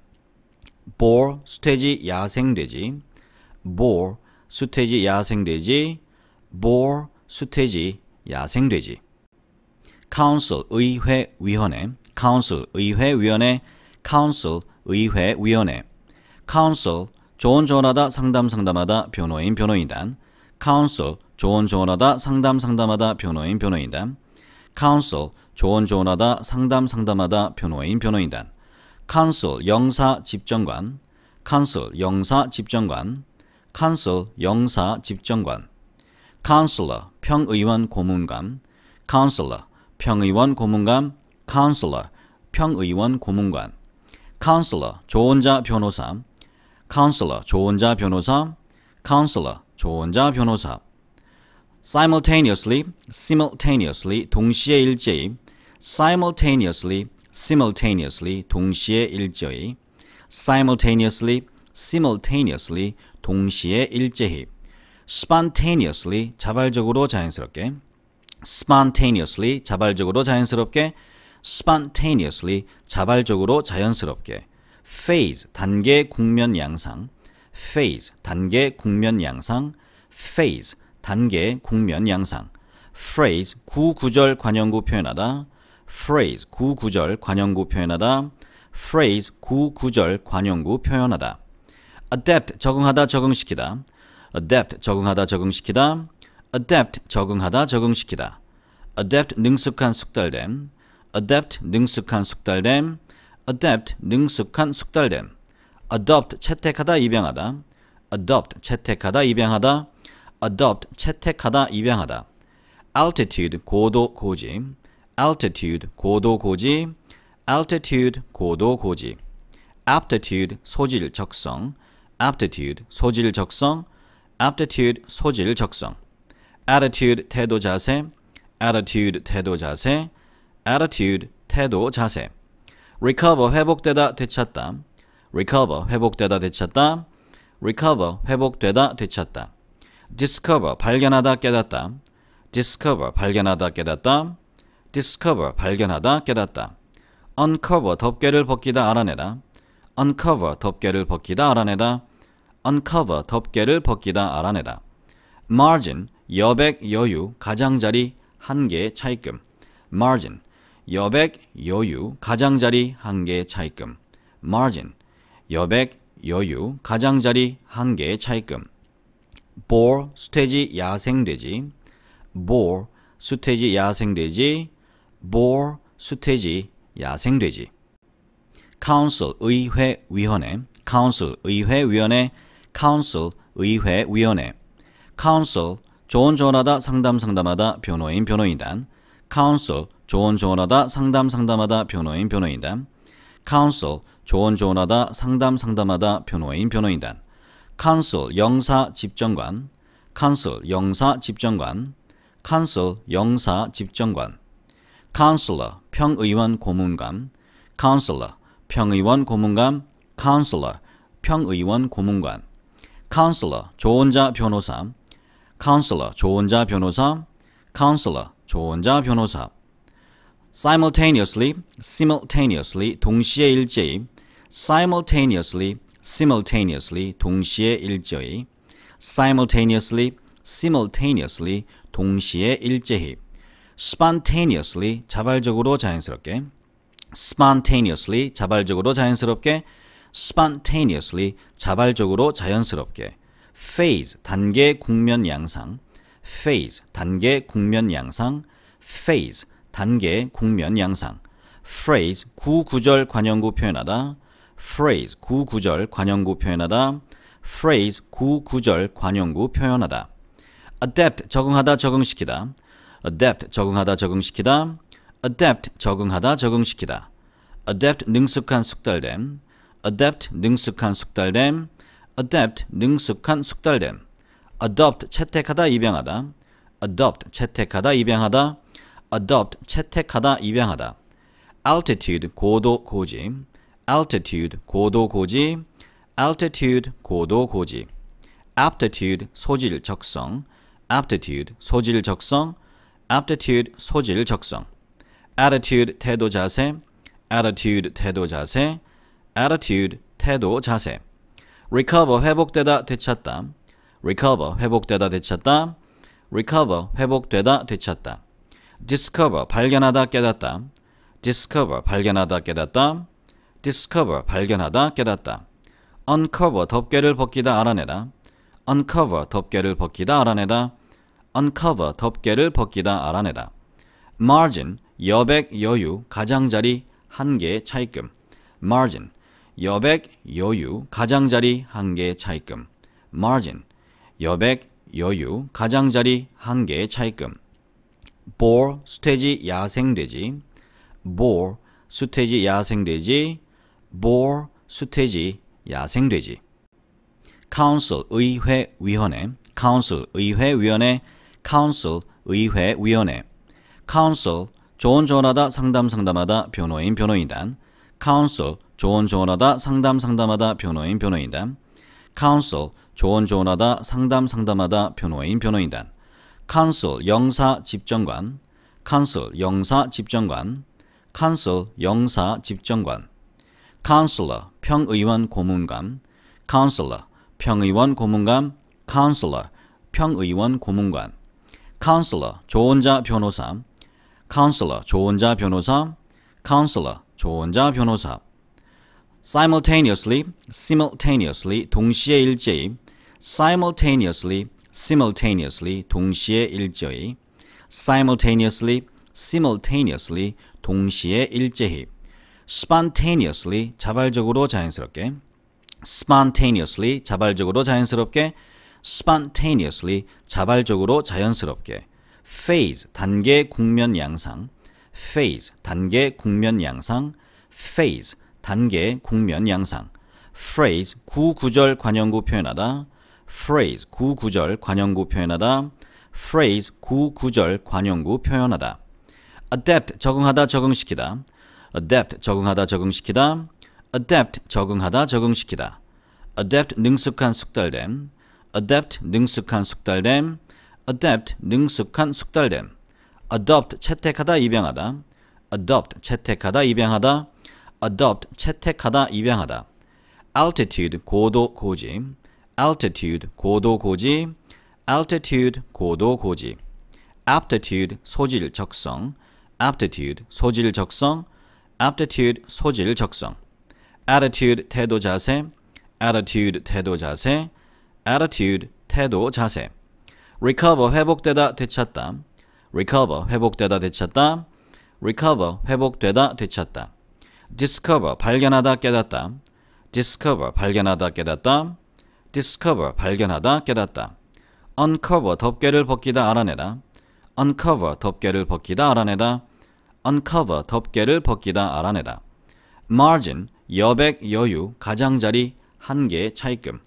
보어, 수태지, 야생돼지 보어, 수태지, 야생돼지 보어, 수태지, 야생돼지 council, 의회, 위원회 council, 의회, 위원회 council, 의회, 위원회 council, 조언 조언하다, 상담 상담하다, 변호인, 변호인단 council, 조언 조언하다, 상담 상담하다, 변호인, 변호인단 council, 조언 조언하다 상담 상담하다 변호인 변호인단 컨sul 영사 집정관 컨sul 영사 집정관 컨sul 영사 집정관 counselor 평의원 고문감 counselor 평의원 고문감 counselor 평의원 고문관 counselor 조언자 변호사 counselor 조언자 변호사 counselor 조언자 변호사 simultaneously simultaneously 동시에 일제히 simultaneously, simultaneously 동시에 일제히 simultaneously, simultaneously 동시에 일제히 spontaneously 자발적으로 자연스럽게 spontaneously 자발적으로 자연스럽게 spontaneously 자발적으로 자연스럽게 phase 단계 국면 양상 phase 단계 국면 양상 phase 단계 국면 양상 phrase 구구절 관용구 표현하다 phrase 구구절 관용구 표현하다 phrase 구구절 관형구 표현하다 adapt 적응하다 적응시키다 adapt 적응하다 적응시키다 adapt 적응하다 적응시키다 adapt 능숙한 숙달됨 adapt 능숙한 숙달됨 adapt 능숙한 숙달됨 adopt 채택하다 입양하다 adopt 채택하다 입양하다 adopt 채택하다 입양하다 altitude 고도 고지 altitude 고도 고지 altitude 고도 고지 aptitude 소질 적성 aptitude 소질 적성 aptitude 소질 적성 attitude 태도 자세 attitude 태도 자세 attitude 태도 자세 recover 회복되다 되찾다 recover 회복되다 되찾다 recover 회복되다 되찾다 discover 발견하다 깨닫다 discover 발견하다 깨닫다 discover 발견하다 깨닫다 uncover 덮개를 벗기다 알아내다 uncover 덮개를 벗기다 알아내다 uncover 덮개를 벗기다 알아내다 margin 여백 여유 가장자리 한개 차이금 margin 여백 여유 가장자리 한개 차이금 margin 여백 여유 가장자리 한개 차이금 boar 수태지 야생돼지 boar 수태지 야생돼지 boar, 수태지, 야생돼지 council, 의회, 위원회 council, 의회, 위원회 council, 의회, 위원회 council, 조언 조언하다, 상담 상담하다, 변호인, 변호인단 council, 조언 조언하다, 상담 상담하다, 변호인, 변호인단 counsel, 조언 조언하다, 상담 상담하다, 변호인, 변호인단 counsel, 영사, 집정관 counsel, 영사, 집정관 counsel, 영사, 집정관 counselor 평의원 고문감 counselor 평의원 고문감 counselor 평의원 고문관 counselor 조언자 변호사 counselor 조언자 변호사 counselor 조언자 변호사 simultaneously simultaneously 동시에 일제히 simultaneously simultaneously 동시에 일제히 simultaneously simultaneously 동시에 일제히 spontaneously 자발적으로 자연스럽게 spontaneously 자발적으로 자연스럽게 spontaneously 자발적으로 자연스럽게 phase 단계 국면 양상 phase 단계 국면 양상 phase 단계 국면 양상 phrase 구구절 관형구 표현하다 phrase 구구절 관형구 표현하다 phrase 구구절 관형구 표현하다 adapt 적응하다 적응시키다 adapt 적응하다 적응시키다 adapt 적응하다 적응시키다 adapt 능숙한 숙달됨 adapt 능숙한 숙달됨 adapt 능숙한 숙달됨 adopt 채택하다 입양하다 adopt 채택하다 입양하다 adopt 채택하다 입양하다 altitude 고도 고지 altitude 고도 고지 altitude 고도 고지 aptitude 소질 적성 aptitude 소질 적성 aptitude 소질 적성 attitude 태도 자세 attitude 태도 자세 attitude 태도 자세 recover 회복되다 되찾다 recover 회복되다 되찾다 recover 회복되다 되찾다 discover 발견하다 깨닫다 discover 발견하다 깨닫다 discover 발견하다 깨닫다 uncover 덮개를 벗기다 알아내다 uncover 덮개를 벗기다 알아내다 uncover 덮개를 벗기다 알아내다 margin 여백 여유 가장자리 한개 차이금 margin 여백 여유 가장자리 한개 차이금 margin 여백 여유 가장자리 한개 차이금 boar 수태지 야생돼지 boar 수태지 야생돼지 boar 수태지 야생돼지 council 의회 위원회 council 의회 위원회 counsel 의회 위원회 counsel 조언 조언하다 상담 상담하다 변호인 변호인단 counsel 조언 조언하다 상담 상담하다 변호인 변호인단 counsel 조언 조언하다 상담 상담하다 변호인 변호인단 counsel 영사 집정관 counsel 영사 집정관 counsel 영사 집정관 counselor 평의원 고문관 counselor 평의원 고문관 counselor 평의원 고문관 counselor 조언자 변호사 counselor 조언자 변호사 counselor 조언자 변호사 simultaneously simultaneously 동시에 일제히 simultaneously simultaneously 동시에 일제히 simultaneously simultaneously 동시에 일제히 spontaneously 자발적으로 자연스럽게 spontaneously 자발적으로 자연스럽게 spontaneously 자발적으로 자연스럽게 phase 단계 국면 양상 phase 단계 국면 양상 phase 단계 국면 양상 phrase 구구절 관형구 표현하다 phrase 구구절 관형구 표현하다 phrase 구구절 관형구 표현하다 adapt 적응하다 적응시키다 adapt 적응하다 적응시키다 adapt 적응하다 적응시키다 adapt 능숙한 숙달됨 adapt 능숙한 숙달됨, adapt 능숙한 숙달됨, adopt 채택하다 입양하다, adopt 채택하다 입양하다, adopt 채택하다 입양하다, altitude 고도 고지, altitude 고도 고지, altitude 고도 고지, aptitude 소질 적성, aptitude 소질 적성, aptitude 소질 적성, attitude 태도 자세, attitude 태도 자세, attitude, 태도, 자세 recover, 회복되다, 되찾다 recover, 회복되다, 되찾다 recover, 회복되다, 되찾다 discover, 발견하다, 깨닫다 discover, 발견하다, 깨닫다 discover, 발견하다, 깨닫다 uncover, 덮개를 벗기다, 알아내다 uncover, 덮개를 벗기다, 알아내다 uncover, 덮개를 벗기다, 알아내다 margin, 여백, 여유, 가장자리, 한계, 차이금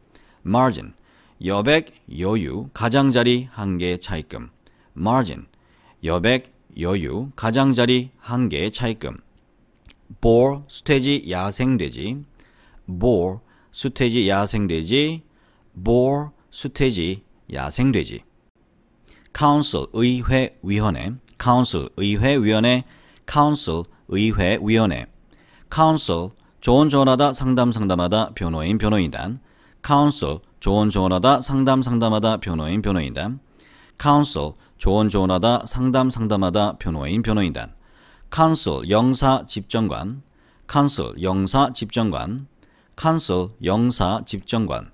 margin, 여백, 여유, 가장자리 한 개의 차익금. margin, 여백, 여유, 가장자리 한개 차익금. boar, 수태지, 야생돼지. boar, 수태지, 야생돼지. boar, 수태지, 야생돼지. council, 의회, 위원회. council, 의회, 위원회. council, 의회, 위원회. council, 조언 조언하다, 상담 상담하다, 변호인, 변호인단. council, 조언 조언하다 상담 상담하다 변호인 변호인단 counsel 조언 조언하다 상담 상담하다 변호인 변호인단 counsel 영사 집정관 counsel 영사 집정관 counsel 영사 집정관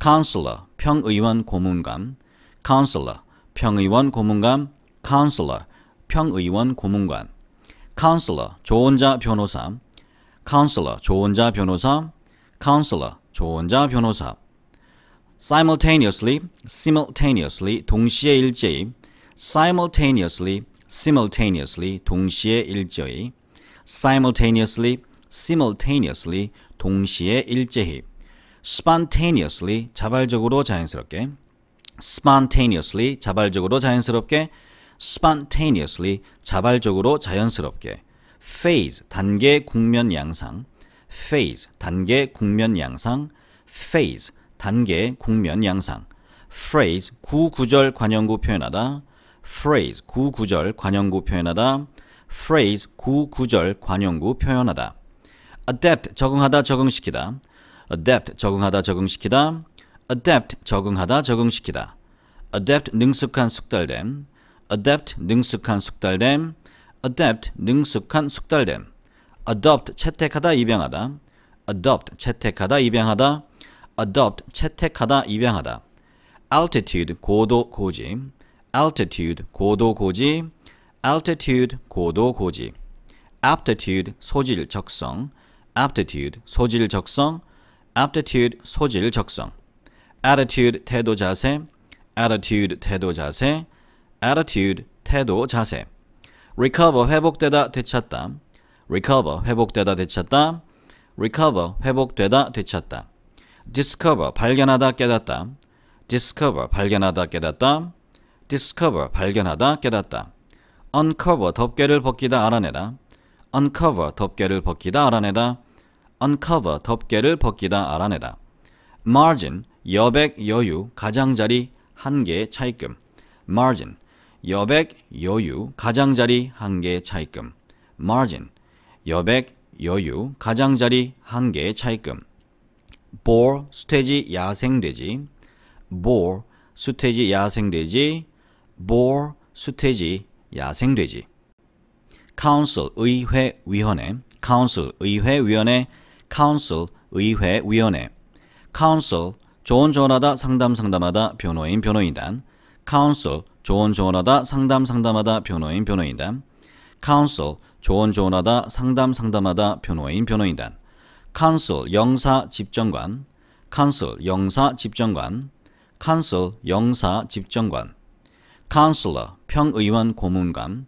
counselor 평의원 고문관 counselor 평의원 고문관 counselor 평의원 고문관 counselor 조언자 변호사 counselor 조언자 변호사 counselor 조언자 변호사 simultaneously, simultaneously 동시에 일제히 simultaneously, simultaneously 동시에 일제히 simultaneously, simultaneously 동시에 일제히 spontaneously 자발적으로 자연스럽게 spontaneously 자발적으로 자연스럽게 spontaneously 자발적으로 자연스럽게 phase 단계 국면 양상 phase 단계 국면 양상 phase 단계, 국면, 양상 phrase, 구구절 관형구 표현하다 phrase, 구구절 관형구 표현하다 phrase, 구구절 관형구 표현하다 adapt, 적응하다, 적응시키다 adapt, 적응하다, 적응시키다 adapt, 적응하다, 적응시키다 adapt, 능숙한, 숙달됨 adapt, 능숙한, 숙달됨 adapt, 능숙한, 숙달됨 adopt, 채택하다, 입양하다 adopt, 채택하다, 입양하다 adopt 채택하다 입양하다 altitude 고도 고지 altitude 고도 고지 altitude 고도 고지 aptitude 소질 적성 aptitude 소질 적성 aptitude 소질 적성 attitude 태도 자세 attitude 태도 자세 attitude 태도 자세 recover 회복되다 되찾다 recover 회복되다 되찾다 recover 회복되다 되찾다 discover 발견하다 깨닫다 discover 발견하다 깨닫다 discover 발견하다 깨닫다 uncover 덮개를 벗기다 알아내다 uncover 덮개를 벗기다 알아내다 uncover 덮개를 벗기다 알아내다 margin 여백 여유 가장자리 한개 차이금 margin 여백 여유 가장자리 한개 차이금 margin 여백 여유 가장자리 한개 차이금 boar, 수태지, 야생돼지 boar, 수태지, 야생돼지 boar, 수태지, 야생돼지 council, 의회, 위원회 council, 의회, 위원회 council, 의회, 위원회 council, 조언 조언하다, 상담 상담하다, 변호인, 변호인단 council, 조언 조언하다, 상담 상담하다, 변호인, 변호인단 counsel, 조언 조언하다, 상담 상담하다, 변호인, 변호인단 consul 영사 집정관 consul 영사 집정관 consul 영사 집정관 counselor 평의원 고문감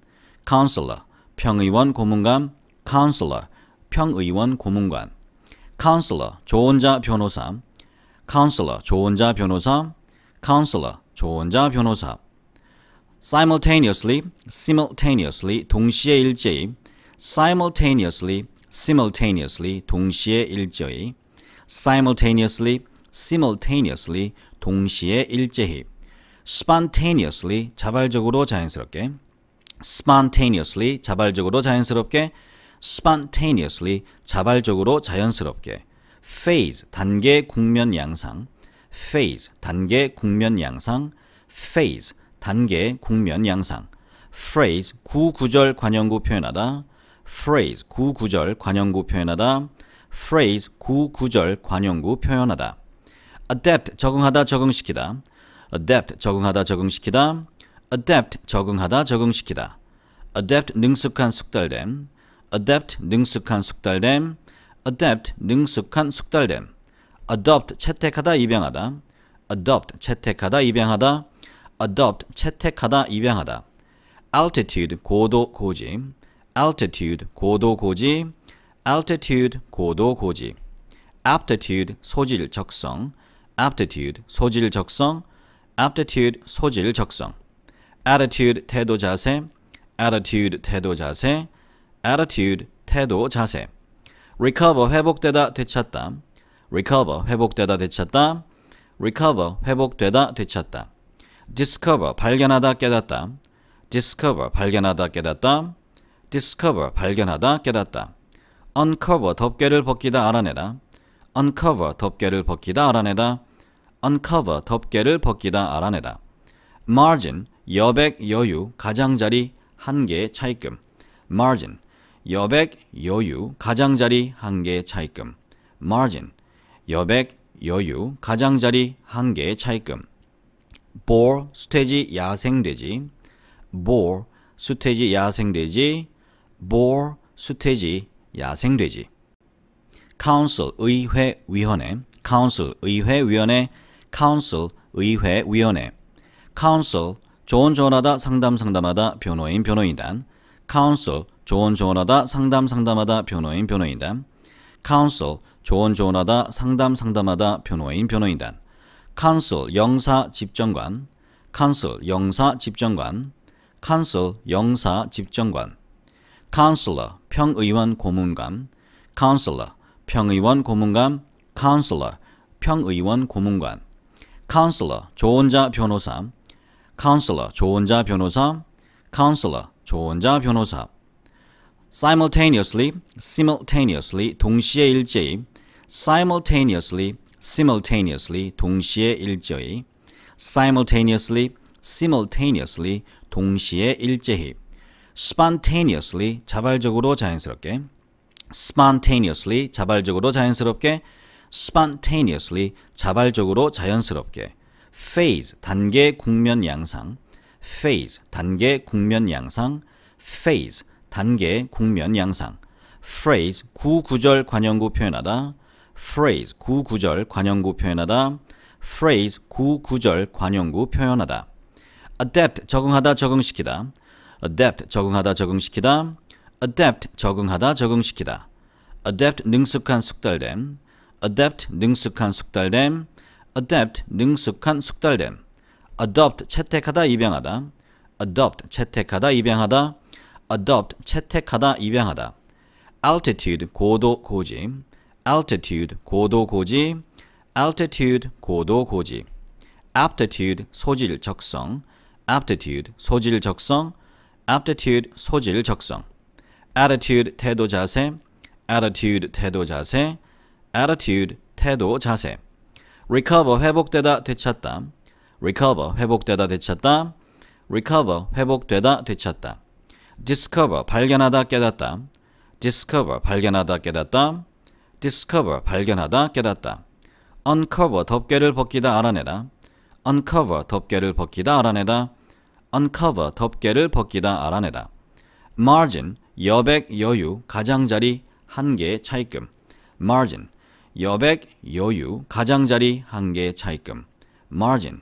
counselor 평의원 고문감 counselor 평의원 고문관 counselor 조언자 변호사 counselor 조언자 변호사 counselor 조언자 변호사 simultaneously simultaneously 동시에 일제히 simultaneously simultaneously 동시에 일제히 simultaneously simultaneously 동시에 일제히 spontaneously 자발적으로 자연스럽게 spontaneously 자발적으로 자연스럽게 spontaneously 자발적으로 자연스럽게 phase 단계 국면 양상 phase 단계 국면 양상 phase 단계 국면 양상 phrase 구구절 관용구 표현하다 phrase 구구절 관용구 표현하다 phrase 구구절 관형구 표현하다 adapt 적응하다 적응시키다 adapt 적응하다 적응시키다 adapt 적응하다 적응시키다 adapt 능숙한 숙달됨 adapt 능숙한 숙달됨 adapt 능숙한 숙달됨 adopt 채택하다 입양하다 adopt 채택하다 입양하다 adopt 채택하다 입양하다 altitude 고도 고지 altitude 고도 고지 altitude 고도 고지 aptitude 소질 적성 aptitude 소질 적성 aptitude 소질 적성 attitude 태도 자세 attitude 태도 자세 attitude 태도 자세 recover 회복되다 되찾다 recover 회복되다 되찾다 recover 회복되다 되찾다 discover 발견하다 깨닫다 discover 발견하다 깨닫다 discover 발견하다 깨닫다 uncover 덮개를 벗기다 알아내다 uncover 덮개를 벗기다 알아내다 uncover 덮개를 벗기다 알아내다 margin 여백 여유 가장자리 한개 차이금 margin 여백 여유 가장자리 한개 차이금 margin 여백 여유 가장자리 한개 차이금 boar 수태지 야생돼지 boar 수태지 야생돼지 boar, 수태지, 야생돼지 council, 의회, 위원회 council, 의회, 위원회 council, 의회, 위원회 council, 조언 조언하다, 상담 상담하다, 변호인, 변호인단 council, 조언 조언하다, 상담 상담하다, 변호인, 변호인단 counsel, 조언 조언하다, 상담 상담하다, 변호인, 변호인단 counsel, 영사, 집정관 counsel, 영사, 집정관 counsel, 영사, 집정관 counselor 평의원 고문감 counselor 평의원 고문감 counselor 평의원 고문관 counselor 조언자 변호사 counselor 조언자 변호사 counselor 조언자 변호사 simultaneously simultaneously 동시에 일제히 simultaneously simultaneously 동시에 일제히 simultaneously simultaneously 동시에 일제히 spontaneously 자발적으로 자연스럽게 spontaneously 자발적으로 자연스럽게 spontaneously 자발적으로 자연스럽게 phase 단계 국면 양상 phase 단계 국면 양상 phase 단계 국면 양상 phrase 구구절 관형구 표현하다 phrase 구구절 관형구 표현하다 phrase 구구절 관형구 표현하다 adapt 적응하다 적응시키다 adapt 적응하다 적응시키다 adapt 적응하다 적응시키다 adapt 능숙한 숙달됨 adapt 능숙한 숙달됨 adapt 능숙한 숙달됨 adopt 채택하다 입양하다 adopt 채택하다 입양하다 adopt 채택하다 입양하다 altitude 고도 고지 altitude 고도 고지 altitude 고도 고지 aptitude 소질 적성 aptitude 소질 적성 aptitude 소질 적성 attitude 태도 자세 attitude 태도 자세 attitude 태도 자세 recover 회복되다 되찾다 recover 회복되다 되찾다 recover 회복되다 되찾다 discover 발견하다 깨닫다 discover 발견하다 깨닫다 discover 발견하다 깨닫다 uncover 덮개를 벗기다 알아내다 uncover 덮개를 벗기다 알아내다 uncover 덮개를 벗기다 알아내다 margin 여백 여유 가장자리 한개 차이금 margin 여백 여유 가장자리 한개 차이금 margin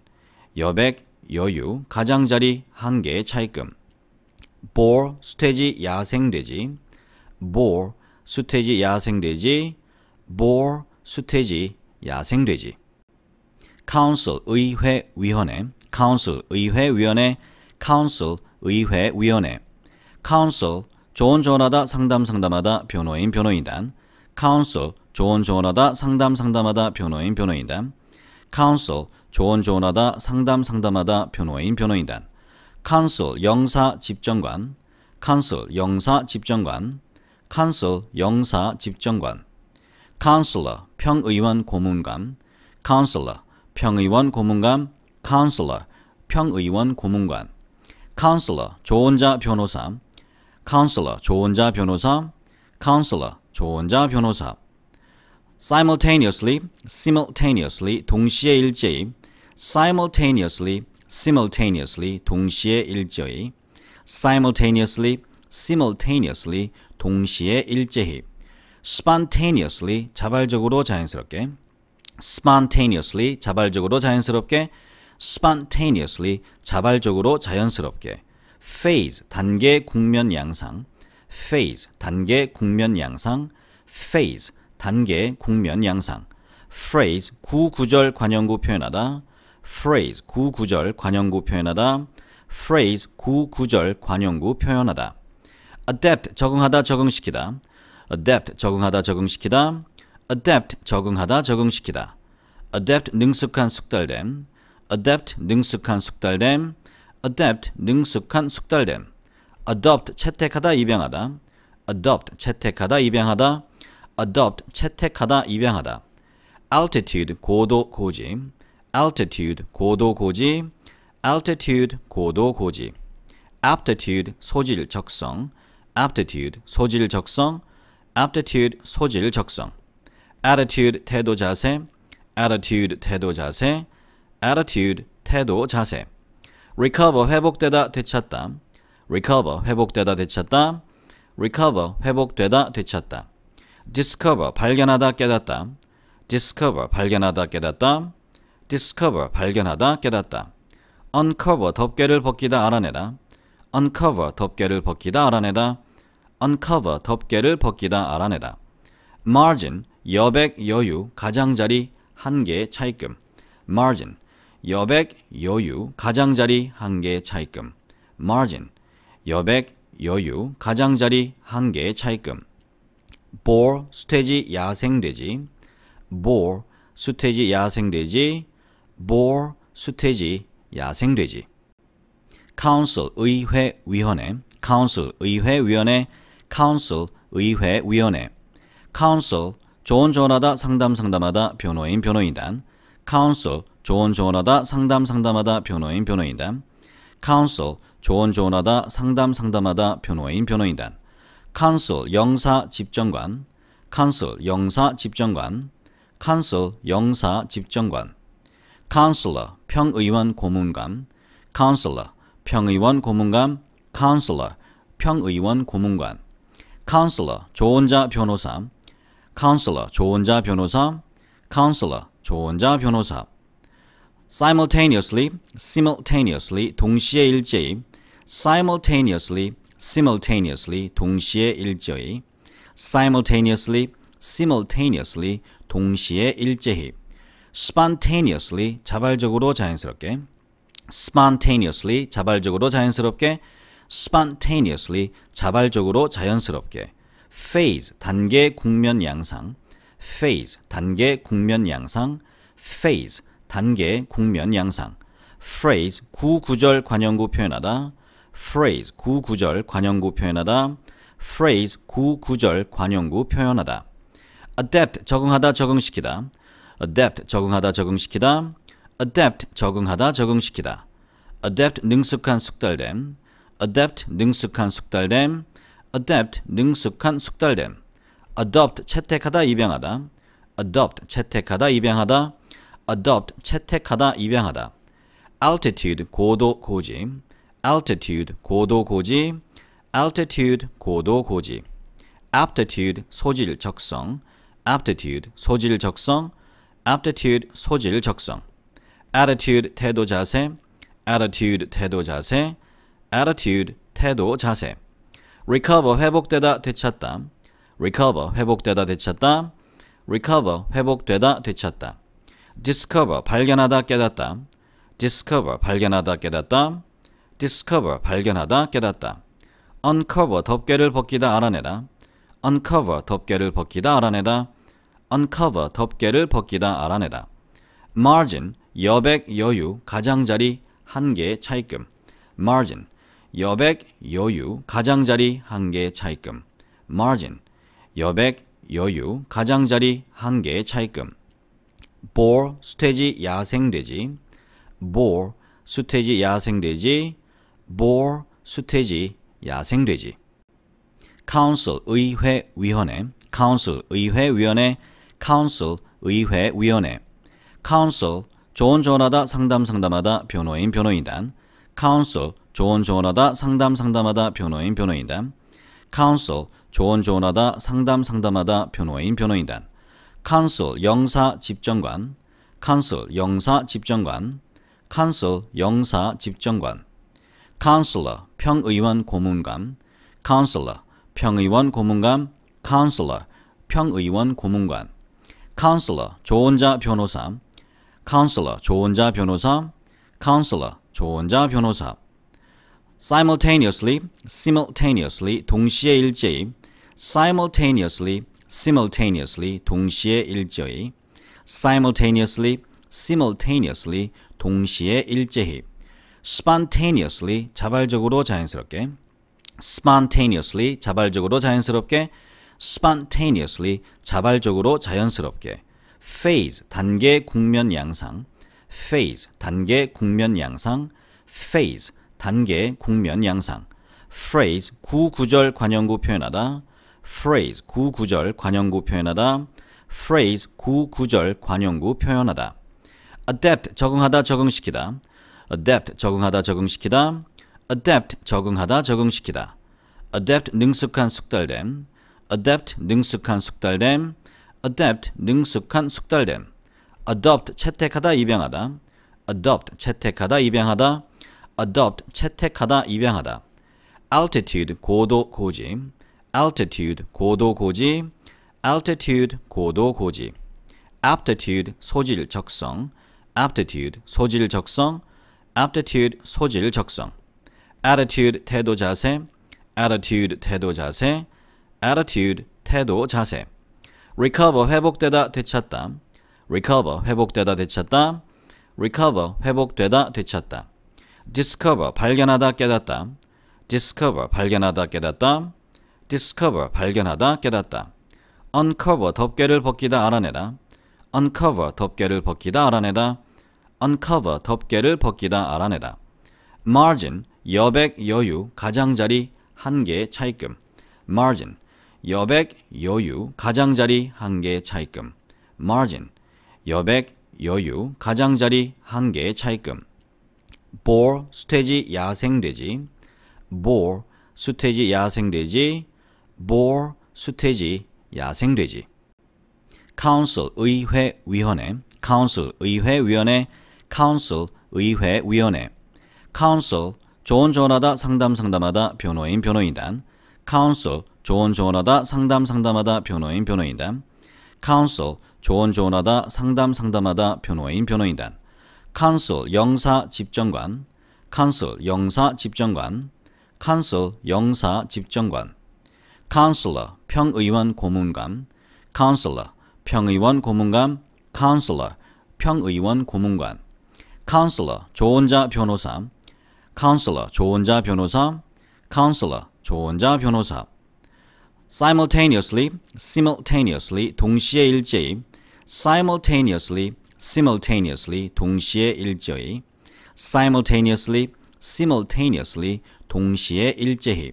여백 여유 가장자리 한개 차이금 boar 수태지 야생돼지 boar 수태지 야생돼지 boar 수태지 야생돼지 council 의회 위원회 council 의회 위원회 counsel 의회 위원회 counsel 조언 조언하다 상담 상담하다 변호인 변호인단 counsel 조언 조언하다 상담 상담하다 변호인 변호인단 counsel 조언 조언하다 상담 상담하다 변호인 변호인단 counsel 영사 집정관 counsel 영사 집정관 counsel 영사 집정관 counselor 평의원 고문관 counselor 평의원 고문관 counselor 평의원 고문관 counselor 조언자 변호사 counselor 조언자 변호사 counselor 조언자 변호사 simultaneously simultaneously 동시에 일제히 simultaneously simultaneously 동시에 일제히 simultaneously simultaneously 동시에 일제히 spontaneously 자발적으로 자연스럽게 spontaneously 자발적으로 자연스럽게 spontaneously 자발적으로 자연스럽게 phase 단계 국면 양상 phase 단계 국면 양상 phase 단계 국면 양상 phrase 구구절 관형구 표현하다 phrase 구구절 관형구 표현하다 phrase 구구절 관형구 표현하다 adapt 적응하다 적응시키다 adapt 적응하다 적응시키다 adapt 적응하다 적응시키다 adapt 능숙한 숙달됨 adapt 능숙한 숙달됨 adapt 능숙한 숙달됨 adopt 채택하다 입양하다 adopt 채택하다 입양하다 adopt 채택하다 입양하다 altitude 고도 고지 altitude 고도 고지 altitude 고도 고지 aptitude 소질 적성 aptitude 소질 적성 aptitude 소질 적성 attitude 태도 자세 attitude 태도 자세 attitude, 태도, 자세 recover, 회복되다, 되찾다 recover, 회복되다, 되찾다 recover, 회복되다, 되찾다 discover, 발견하다, 깨닫다 discover, 발견하다, 깨닫다 discover, 발견하다, 깨닫다 uncover, 덮개를 벗기다, 알아내다 uncover, 덮개를 벗기다, 알아내다 uncover, 덮개를 벗기다, 알아내다 margin, 여백, 여유, 가장자리, 한계, 차이금 margin, 여백, 여유, 가장자리 한 개의 차익금. margin, 여백, 여유, 가장자리 한개 차익금. boar, 수태지, 야생돼지. boar, 수태지, 야생돼지. boar, 수태지, 야생돼지. council, 의회, 위원회. council, 의회, 위원회. council, 의회, 위원회. council, 조언 조언하다, 상담 상담하다, 변호인, 변호인단. counsel 조언 조언하다 상담 상담하다 변호인 변호인단 counsel 조언 조언하다 상담 상담하다 변호인 변호인단 counsel 영사 집정관 counsel 영사 집정관 counsel 영사 집정관 counselor 평의원 고문감 counselor 평의원 고문감 counselor 평의원 고문관 counselor 조언자 변호사 counselor 조언자 변호사 counselor 조언자 변호사 simultaneously, simultaneously 동시에 일제히 simultaneously, simultaneously 동시에 일제히 simultaneously, simultaneously 동시에 일제히 spontaneously 자발적으로 자연스럽게 spontaneously 자발적으로 자연스럽게 spontaneously 자발적으로 자연스럽게 phase 단계 국면 양상 phase 단계 국면 양상, phase 단계 국면 양상, phrase 구구절 관형구 표현하다, phrase 구구절 관형구 표현하다, phrase 구구절 관형구 표현하다. adapt 적응하다 적응시키다, adapt 적응하다 적응시키다, adapt 적응하다 적응시키다. adapt 능숙한 숙달됨, adapt 능숙한 숙달됨, adapt 능숙한 숙달됨. adopt 채택하다 입양하다 adopt 채택하다 입양하다 adopt 채택하다 입양하다 altitude 고도 고지 altitude 고도 고지 altitude 고도 고지 aptitude 소질 적성 aptitude 소질 적성 aptitude 소질 적성 attitude 태도 자세 attitude 태도 자세 attitude 태도 자세 recover 회복되다 되찾다 recover 회복되다 되찾다 recover 회복되다 되찾다 discover 발견하다 깨닫다 discover 발견하다 깨닫다 discover 발견하다 깨닫다 uncover 덮개를 벗기다 알아내다 uncover 덮개를 벗기다 알아내다 uncover 덮개를 벗기다 알아내다 margin 여백 여유 가장자리 한개 차이금 margin 여백 여유 가장자리 한개 차이금 margin 여백, 여유, 가장자리, 한계, 차이금 보어, 수태지, 야생돼지 보어, 수태지, 야생돼지 보어, 수태지, 야생돼지 council, 의회, 위원회 council, 의회, 위원회 council, 의회, 위원회 council, 조언 조언하다, 상담 상담하다, 변호인, 변호인단 council, 조언 조언하다, 상담 상담하다, 변호인, 변호인단 council, 조언 조언하다 상담 상담하다 변호인 변호인단 컨sul 영사 집정관 컨sul 영사 집정관 컨sul 영사 집정관 컨슬러 평의원 고문감 컨슬러 평의원 고문감 컨슬러 평의원 고문관 컨슬러 조언자 변호사 컨슬러 조언자 변호사 컨슬러 조언자 변호사 simultaneously simultaneously 동시에 일제히 simultaneously, simultaneously 동시에 일제히 simultaneously, simultaneously 동시에 일제히 spontaneously 자발적으로 자연스럽게 spontaneously 자발적으로 자연스럽게 spontaneously 자발적으로 자연스럽게 phase 단계 국면 양상 phase 단계 국면 양상 phase 단계 국면 양상 phrase 구구절 관용구 표현하다 phrase 구구절 관용구 표현하다 phrase 구구절 관형구 표현하다 adapt 적응하다 적응시키다 adapt 적응하다 적응시키다 adapt 적응하다 적응시키다 adapt 능숙한 숙달됨 adapt 능숙한 숙달됨 adapt 능숙한 숙달됨 adopt 채택하다 입양하다 adopt 채택하다 입양하다 adopt 채택하다 입양하다 altitude 고도 고지 altitude 고도 고지 altitude 고도 고지 aptitude 소질 적성 aptitude 소질 적성 aptitude 소질 적성 attitude 태도 자세 attitude 태도 자세 attitude 태도 자세 recover 회복되다 되찾다 recover 회복되다 되찾다 recover 회복되다 되찾다 discover 발견하다 깨닫다 discover 발견하다 깨닫다 discover 발견하다 깨닫다 uncover 덮개를 벗기다 알아내다 uncover 덮개를 벗기다 알아내다 uncover 덮개를 벗기다 알아내다 margin 여백 여유 가장자리 한개 차이금 margin 여백 여유 가장자리 한개 차이금 margin 여백 여유 가장자리 한개 차이금 boar 수태지 야생돼지 boar 수태지 야생돼지 boar, 수태지, 야생돼지 council, 의회, 위원회 council, 의회, 위원회 council, 의회, 위원회 council, 조언 조언하다, 상담 상담하다, 변호인, 변호인단 council, 조언 조언하다, 상담 상담하다, 변호인, 변호인단 counsel, 조언 조언하다, 상담 상담하다, 변호인, 변호인단 counsel, 영사, 집정관 counsel, 영사, 집정관 counsel, 영사, 집정관 counselor 평의원 고문감 counselor 평의원 고문감 counselor 평의원 고문관 counselor 조언자 변호사 counselor 조언자 변호사 counselor 조언자 변호사 simultaneously simultaneously 동시에 일제히 simultaneously simultaneously 동시에 일제히 simultaneously simultaneously 동시에 일제히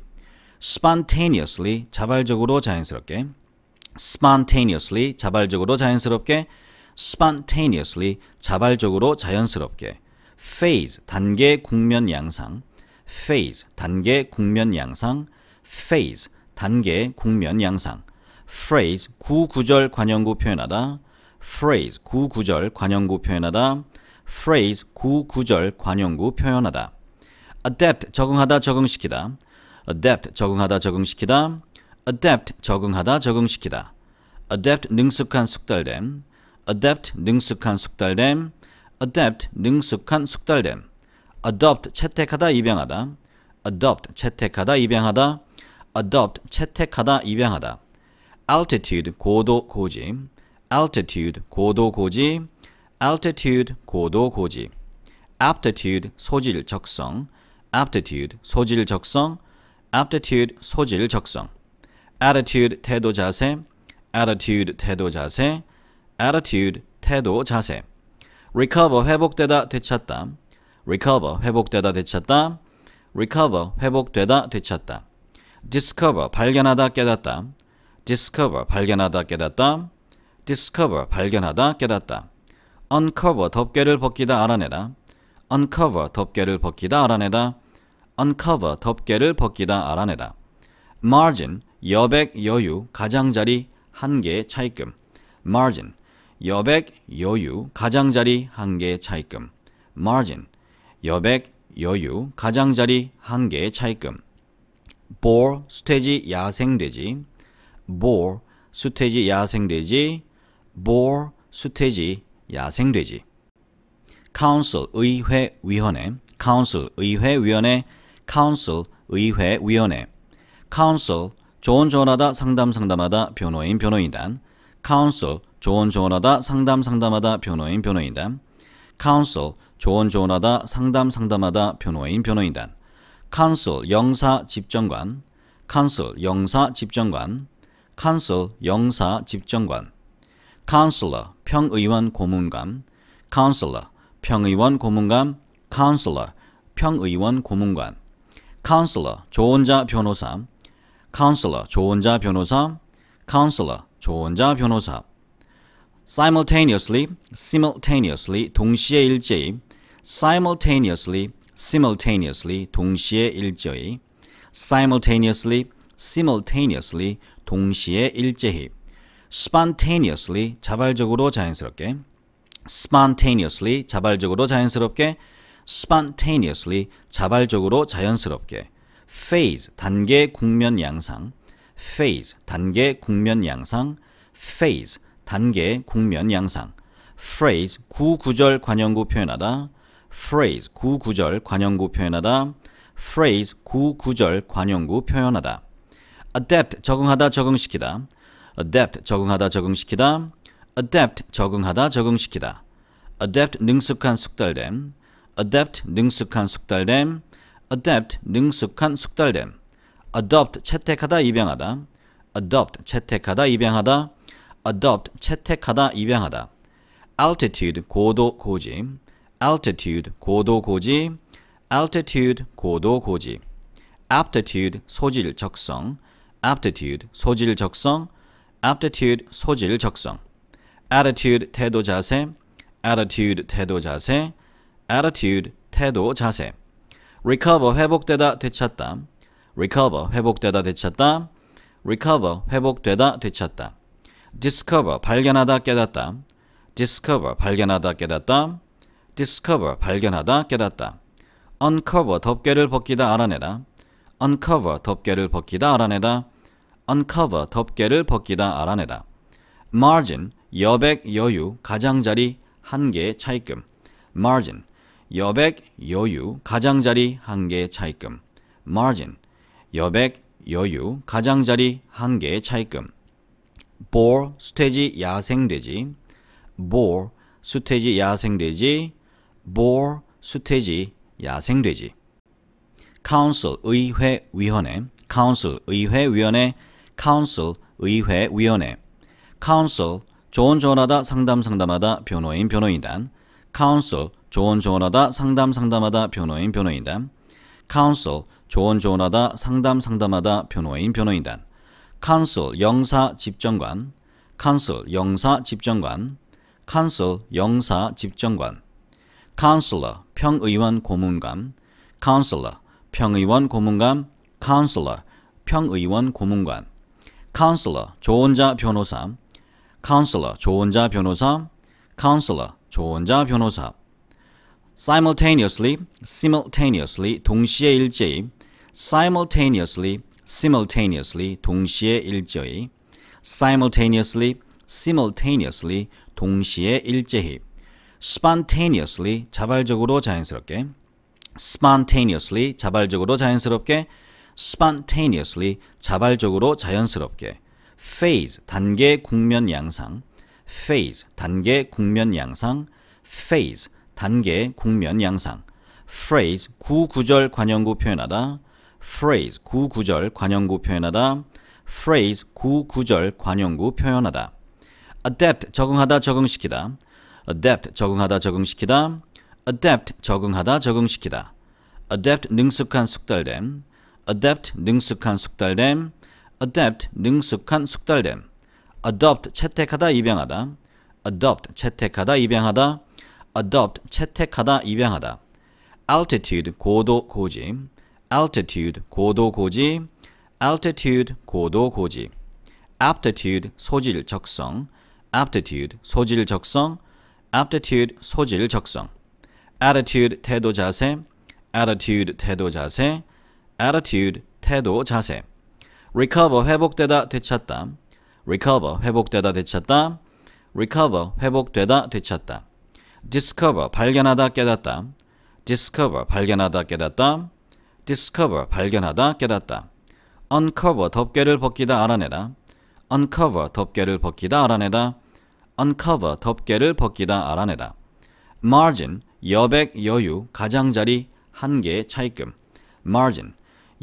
spontaneously 자발적으로 자연스럽게 spontaneously 자발적으로 자연스럽게 spontaneously 자발적으로 자연스럽게 phase 단계 국면 양상 phase 단계 국면 양상 phase 단계 국면 양상 phrase 구구절 관형구 표현하다 phrase 구구절 관형구 표현하다 phrase 구구절 관형구 표현하다 adapt 적응하다 적응시키다 adapt 적응하다 적응시키다 adapt 적응하다 적응시키다 adapt 능숙한 숙달됨 adapt 능숙한 숙달됨 adapt 능숙한 숙달됨 adopt 채택하다 입양하다 adopt 채택하다 입양하다 adopt 채택하다 입양하다 altitude 고도 고지 altitude 고도 고지 altitude 고도 고지 aptitude 소질 적성 aptitude 소질 적성 aptitude 소질 적성 attitude 태도 자세 attitude 태도 자세 attitude 태도 자세 recover 회복되다 되찾다 recover 회복되다 되찾다 recover 회복되다 되찾다 discover 발견하다 깨닫다 discover 발견하다 깨닫다 discover 발견하다 깨닫다 uncover 덮개를 벗기다 알아내다 uncover 덮개를 벗기다 알아내다 uncover 덮개를 벗기다 알아내다 margin 여백 여유 가장자리 한개 차이금 margin 여백 여유 가장자리 한개 차이금 margin 여백 여유 가장자리 한개 차이금 boar 수태지 야생돼지 boar 수태지 야생돼지 boar 수태지 야생돼지 council 의회 위원회 council 의회 위원회 counsel 의회 위원회 counsel 조언 조언하다 상담 상담하다 변호인 변호인단 counsel 조언 조언하다 상담 상담하다 변호인 변호인단 counsel 조언 조언하다 상담 상담하다 변호인 변호인단 counsel 영사 집정관 counsel 영사 집정관 counsel 영사 집정관 counselor 평의원 고문관 counselor 평의원 고문관 counselor 평의원 고문관 counselor 조언자 변호사 counselor 조언자 변호사 counselor 조언자 변호사 simultaneously simultaneously 동시에 일제히 simultaneously simultaneously 동시에 일제히 simultaneously simultaneously 동시에 일제히 spontaneously 자발적으로 자연스럽게 spontaneously 자발적으로 자연스럽게 spontaneously 자발적으로 자연스럽게 phase 단계 국면 양상 phase 단계 국면 양상 phase 단계 국면 양상 phrase 구구절 관형구 표현하다 phrase 구구절 관형구 표현하다 phrase 구구절 관형구 표현하다 adapt 적응하다 적응시키다 adapt 적응하다 적응시키다 adapt 적응하다 적응시키다 adapt 능숙한 숙달됨 adapt 능숙한 숙달됨, adapt 능숙한 숙달됨, adopt 채택하다 입양하다, adopt 채택하다 입양하다, adopt 채택하다 입양하다, altitude 고도 고지, altitude 고도 고지, altitude 고도 고지, aptitude 소질 적성, aptitude 소질 적성, aptitude 소질 적성, attitude 태도 자세, attitude 태도 자세, attitude, 태도, 자세 recover, 회복되다, 되찾다 recover, 회복되다, 되찾다 recover, 회복되다, 되찾다 discover, 발견하다, 깨닫다 discover, 발견하다, 깨닫다 discover, 발견하다, 깨닫다 uncover, 덮개를 벗기다, 알아내다 uncover, 덮개를 벗기다, 알아내다 uncover, 덮개를 벗기다, 알아내다 margin, 여백, 여유, 가장자리, 한계, 차이금 margin, 여백, 여유, 가장자리 한 개의 차익금. margin, 여백, 여유, 가장자리 한개 차익금. boar, 수태지, 야생돼지. boar, 수태지, 야생돼지. boar, 수태지, 야생돼지. council, 의회, 위원회. council, 의회, 위원회. council, 의회, 위원회. council, 조언 조언하다, 상담 상담하다, 변호인, 변호인단. council, 조언 조언하다 상담 상담하다 변호인 변호인단 counsel 조언 조언하다 상담 상담하다 변호인 변호인단 counsel 영사 집정관 counsel 영사 집정관 counsel 영사 집정관 counselor 평의원 고문관 counselor 평의원 고문관 counselor 평의원 고문관 counselor 조언자 변호사 counselor 조언자 변호사 counselor 조언자 변호사 simultaneously, simultaneously 동시에 일제히 simultaneously, simultaneously 동시에 일제히 simultaneously, simultaneously 동시에 일제히 spontaneously 자발적으로 자연스럽게 spontaneously 자발적으로 자연스럽게 spontaneously 자발적으로 자연스럽게 phase 단계 국면 양상 phase 단계 국면 양상 phase 단계, 국면, 양상 phrase, 구구절 관형구 표현하다 phrase, 구구절 관형구 표현하다 phrase, 구구절 관형구 표현하다 adapt, 적응하다, 적응시키다 adapt, 적응하다, 적응시키다 adapt, 적응하다, 적응시키다 adapt, 능숙한, 숙달됨 adapt, 능숙한, 숙달됨 adapt, 능숙한, 숙달됨 adopt, 채택하다, 입양하다 adopt, 채택하다, 입양하다 adopt 채택하다 입양하다 altitude 고도 고지 altitude 고도 고지 altitude 고도 고지 aptitude 소질 적성 aptitude 소질 적성 aptitude 소질 적성 attitude 태도 자세 attitude 태도 자세 attitude 태도 자세 recover 회복되다 되찾다 recover 회복되다 되찾다 recover 회복되다 되찾다 discover 발견하다 깨닫다 discover 발견하다 깨닫다 discover 발견하다 깨닫다 uncover 덮개를 벗기다 알아내다 uncover 덮개를 벗기다 알아내다 uncover 덮개를 벗기다 알아내다 margin 여백 여유 가장자리 한개 차이금 margin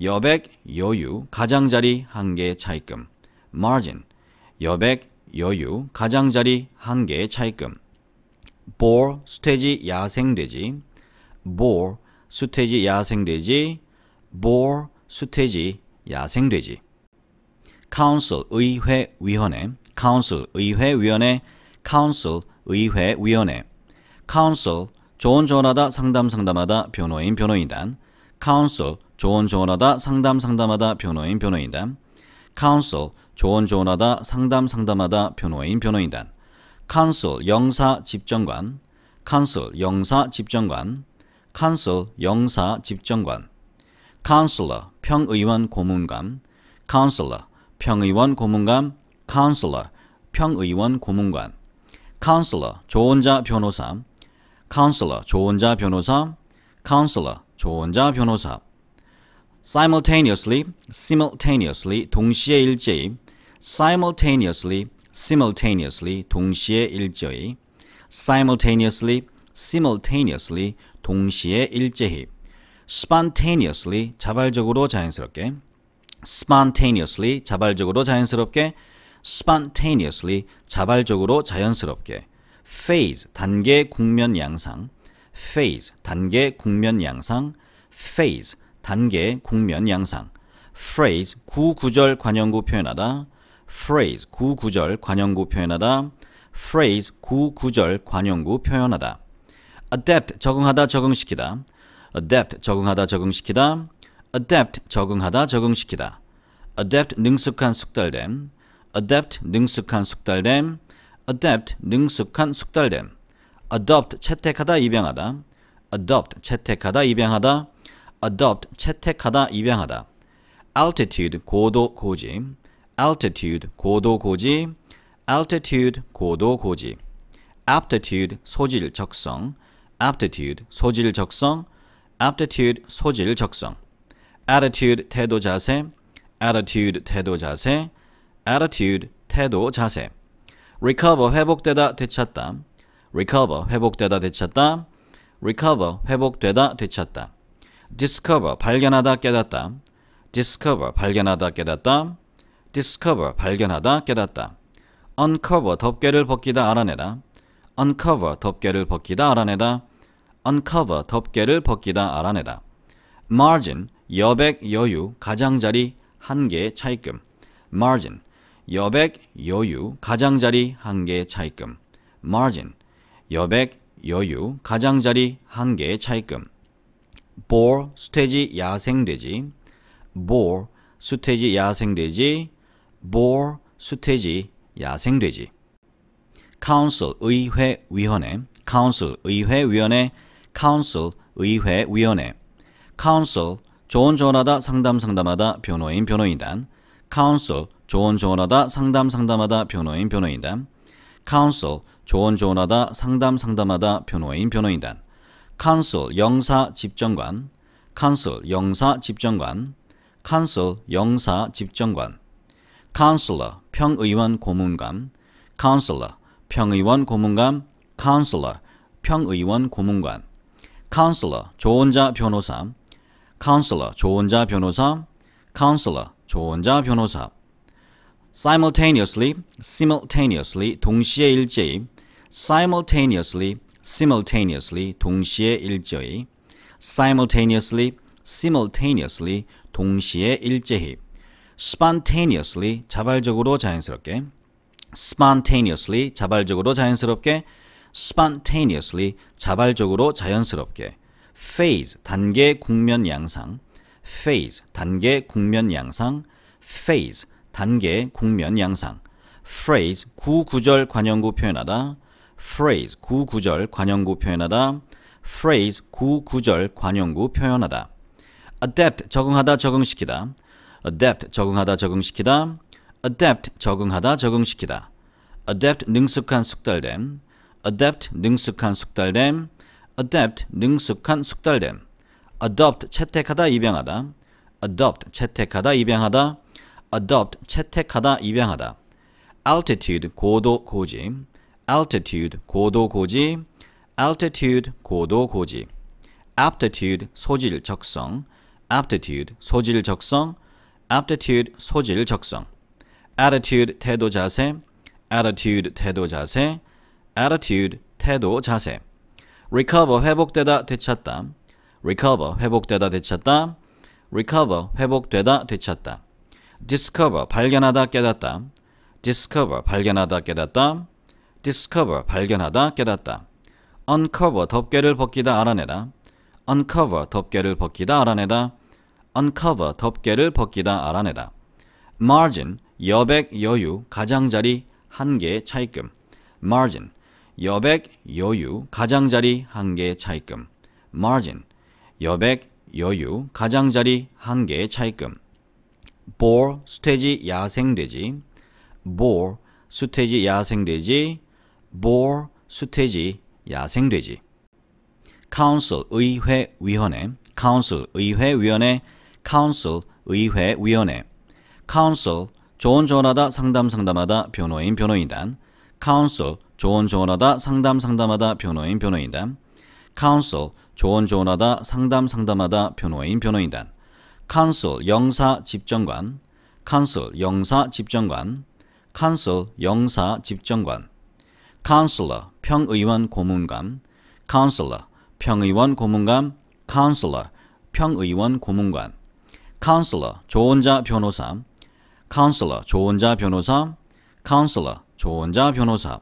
여백 여유 가장자리 한개 차이금 margin 여백 여유 가장자리 한개 차이금 boar, 수태지, 야생돼지 boar, 수태지, 야생돼지 boar, 수태지, 야생돼지 council, 의회, 위원회 council, 의회, 위원회 council, 의회, 위원회 council, 조언 조언하다, 상담 상담하다, 변호인, 변호인단 council, 조언 조언하다, 상담 상담하다, 변호인, 변호인단 council, 조언 조언하다, 상담 상담하다, 변호인, 변호인단 consul 영사 집정관 consul 영사 집정관 consul 영사 집정관 counselor 평의원 고문감 counselor 평의원 고문감 counselor 평의원 고문관 counselor 조언자 변호사 counselor 조언자 변호사 counselor 조언자 변호사 simultaneously simultaneously 동시에 일제히 simultaneously simultaneously 동시에 일제히 simultaneously simultaneously 동시에 일제히 spontaneously 자발적으로 자연스럽게 spontaneously 자발적으로 자연스럽게 spontaneously 자발적으로 자연스럽게 phase 단계 국면 양상 phase 단계 국면 양상 phase 단계 국면 양상 phrase 구구절 관용구 표현하다 phrase 구구절 관용구 표현하다 phrase 구구절 관형구 표현하다 adapt 적응하다 적응시키다 adapt 적응하다 적응시키다 adapt 적응하다 적응시키다 adapt 능숙한 숙달됨 adapt 능숙한 숙달됨 adapt 능숙한 숙달됨 adopt 채택하다 입양하다 adopt 채택하다 입양하다 adopt 채택하다 입양하다 altitude 고도 고지 altitude 고도 고지 altitude 고도 고지 aptitude 소질 적성 aptitude 소질 적성 aptitude 소질 적성 attitude 태도 자세 attitude 태도 자세 attitude 태도 자세 recover 회복되다 되찾다 recover 회복되다 되찾다 recover 회복되다 되찾다 discover 발견하다 깨닫다 discover 발견하다 깨닫다 discover 발견하다 깨닫다 uncover 덮개를 벗기다 알아내다 uncover 덮개를 벗기다 알아내다 uncover 덮개를 벗기다 알아내다 margin 여백 여유 가장자리 한개 차이금 margin 여백 여유 가장자리 한개 차이금 margin 여백 여유 가장자리 한개 차이금 boar 수태지 야생돼지 boar 수태지 야생돼지 boar, 수태지, 야생돼지 council, 의회, 위원회 council, 의회, 위원회 council, 의회, 위원회 council, 조언 조언하다, 상담 상담하다, 변호인, 변호인단 council, 조언 조언하다, 상담 상담하다, 변호인, 변호인단 counsel, 조언 조언하다, 상담 상담하다, 변호인, 변호인단 counsel, 영사, 집정관 counsel, 영사, 집정관 counsel, 영사, 집정관 counselor 평의원 고문감 counselor 평의원 고문감 counselor 평의원 고문관 counselor 조언자 변호사 counselor 조언자 변호사 counselor 조언자 변호사 simultaneously simultaneously 동시에 일제히 simultaneously simultaneously 동시에 일제히 simultaneously simultaneously 동시에 일제히 spontaneously 자발적으로 자연스럽게 spontaneously 자발적으로 자연스럽게 spontaneously 자발적으로 자연스럽게 phase 단계 국면 양상 phase 단계 국면 양상 phase 단계 국면 양상 phrase 구구절 관형구 표현하다 phrase 구구절 관형구 표현하다 phrase 구구절 관형구 표현하다 adapt 적응하다 적응시키다 adapt 적응하다 적응시키다 adapt 적응하다 적응시키다 adapt 능숙한 숙달됨 adapt 능숙한 숙달됨 adapt 능숙한 숙달됨 adopt 채택하다 입양하다 adopt 채택하다 입양하다 adopt 채택하다 입양하다 altitude 고도 고지 altitude 고도 고지 altitude 고도 고지 aptitude 소질 적성 aptitude 소질 적성 aptitude 소질 적성 attitude 태도 자세 attitude 태도 자세 attitude 태도 자세 recover 회복되다 되찾다 recover 회복되다 되찾다 recover 회복되다 되찾다 discover 발견하다 깨닫다 discover 발견하다 깨닫다 discover 발견하다 깨닫다 uncover 덮개를 벗기다 알아내다 uncover 덮개를 벗기다 알아내다 uncover 덮개를 벗기다 알아내다 margin 여백 여유 가장자리 한개 차익금 margin 여백 여유 가장자리 한개 차익금 margin 여백 여유 가장자리 한개 차익금 boar 수태지 야생돼지 boar 수태지 야생돼지 boar 수태지 야생돼지 council 의회 위원회 council 의회 위원회 counsel 의회 위원회 counsel 조언 조언하다 상담 상담하다 변호인 변호인단 counsel 조언 조언하다 상담 상담하다 변호인 변호인단 counsel 조언 조언하다 상담 상담하다 변호인 변호인단 counsel 영사 집정관 counsel 영사 집정관 counsel 영사 집정관 counselor 평의원 고문관 counselor 평의원 고문관 counselor 평의원 고문관 counselor 조언자 변호사 counselor 조언자 변호사 counselor 조언자 변호사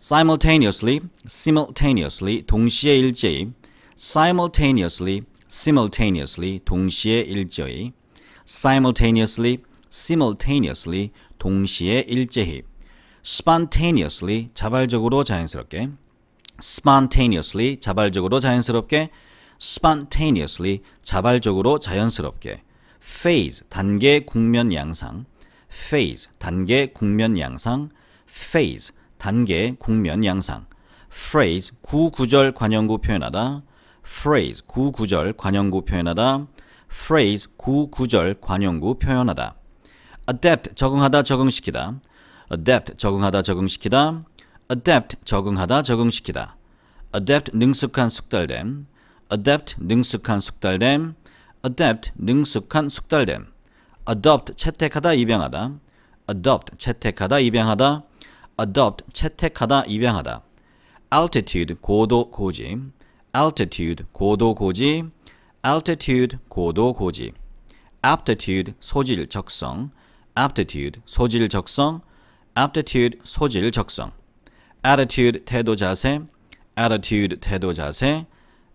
simultaneously simultaneously 동시에 일제히 simultaneously simultaneously 동시에 일제히 simultaneously simultaneously 동시에 일제히 spontaneously 자발적으로 자연스럽게 spontaneously 자발적으로 자연스럽게 spontaneously 자발적으로 자연스럽게 phase 단계 국면 양상 phase 단계 국면 양상 phase 단계 국면 양상 phrase 구구절 관형구 표현하다 phrase 구구절 관형구 표현하다 phrase 구구절 관형구 표현하다 adapt 적응하다 적응시키다 adapt 적응하다 적응시키다 adapt 적응하다 적응시키다 adapt 능숙한 숙달됨 adapt 능숙한 숙달됨 adapt 능숙한 숙달됨 adopt 채택하다 입양하다 adopt 채택하다 입양하다 adopt 채택하다 입양하다 altitude 고도 고지 altitude 고도 고지 altitude 고도 고지 aptitude 소질 적성 aptitude 소질 적성 aptitude 소질 적성 attitude 태도 자세 attitude 태도 자세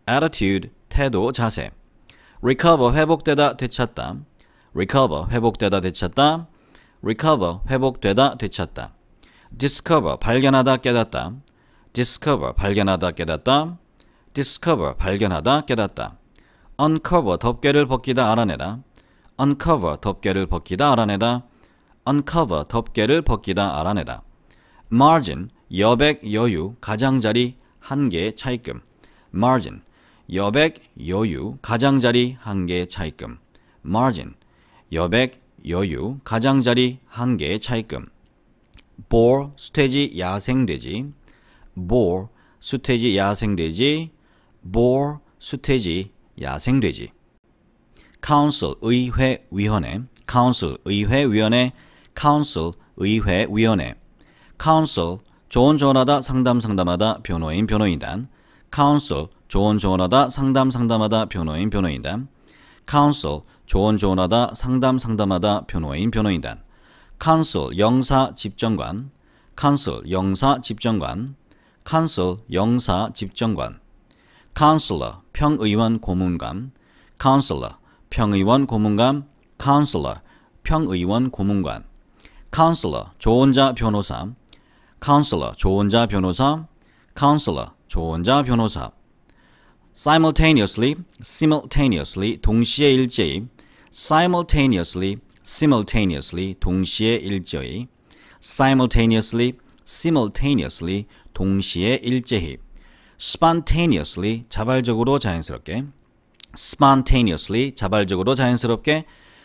attitude, 태도, 자세 recover, 회복되다, 되찾다 recover, 회복되다, 되찾다 recover, 회복되다, 되찾다 discover, 발견하다, 깨닫다 discover, 발견하다, 깨닫다 discover, 발견하다, 깨닫다 uncover, 덮개를 벗기다, 알아내다 uncover, 덮개를 벗기다, 알아내다 uncover, 덮개를 벗기다, 알아내다 margin, 여백, 여유, 가장자리, 한계, 차이금 margin, 여백, 여유, 가장자리 한 개의 차익금. margin, 여백, 여유, 가장자리 한개 차익금. boar, 수태지, 야생돼지. boar, 수태지, 야생돼지. boar, 수태지, 야생돼지. council, 의회, 위원회. council, 의회, 위원회. council, 의회, 위원회. council, 조언 조언하다, 상담 상담하다, 변호인, 변호인단. council, 조언 조언하다 상담 상담하다 변호인 변호인단 counsel 조언 조언하다 상담 상담하다 변호인 변호인단 counsel 영사 집정관 counsel 영사 집정관 counsel 영사 집정관 counselor 평의원 고문관 counselor 평의원 고문관 counselor 평의원 고문관 counselor 조언자 변호사 counselor 조언자 변호사 counselor 조언자 변호사 simultaneously, simultaneously 동시에 일제히 simultaneously, simultaneously 동시에 일제히 simultaneously, simultaneously 동시에 일제히 spontaneously 자발적으로 자연스럽게 spontaneously 자발적으로 자연스럽게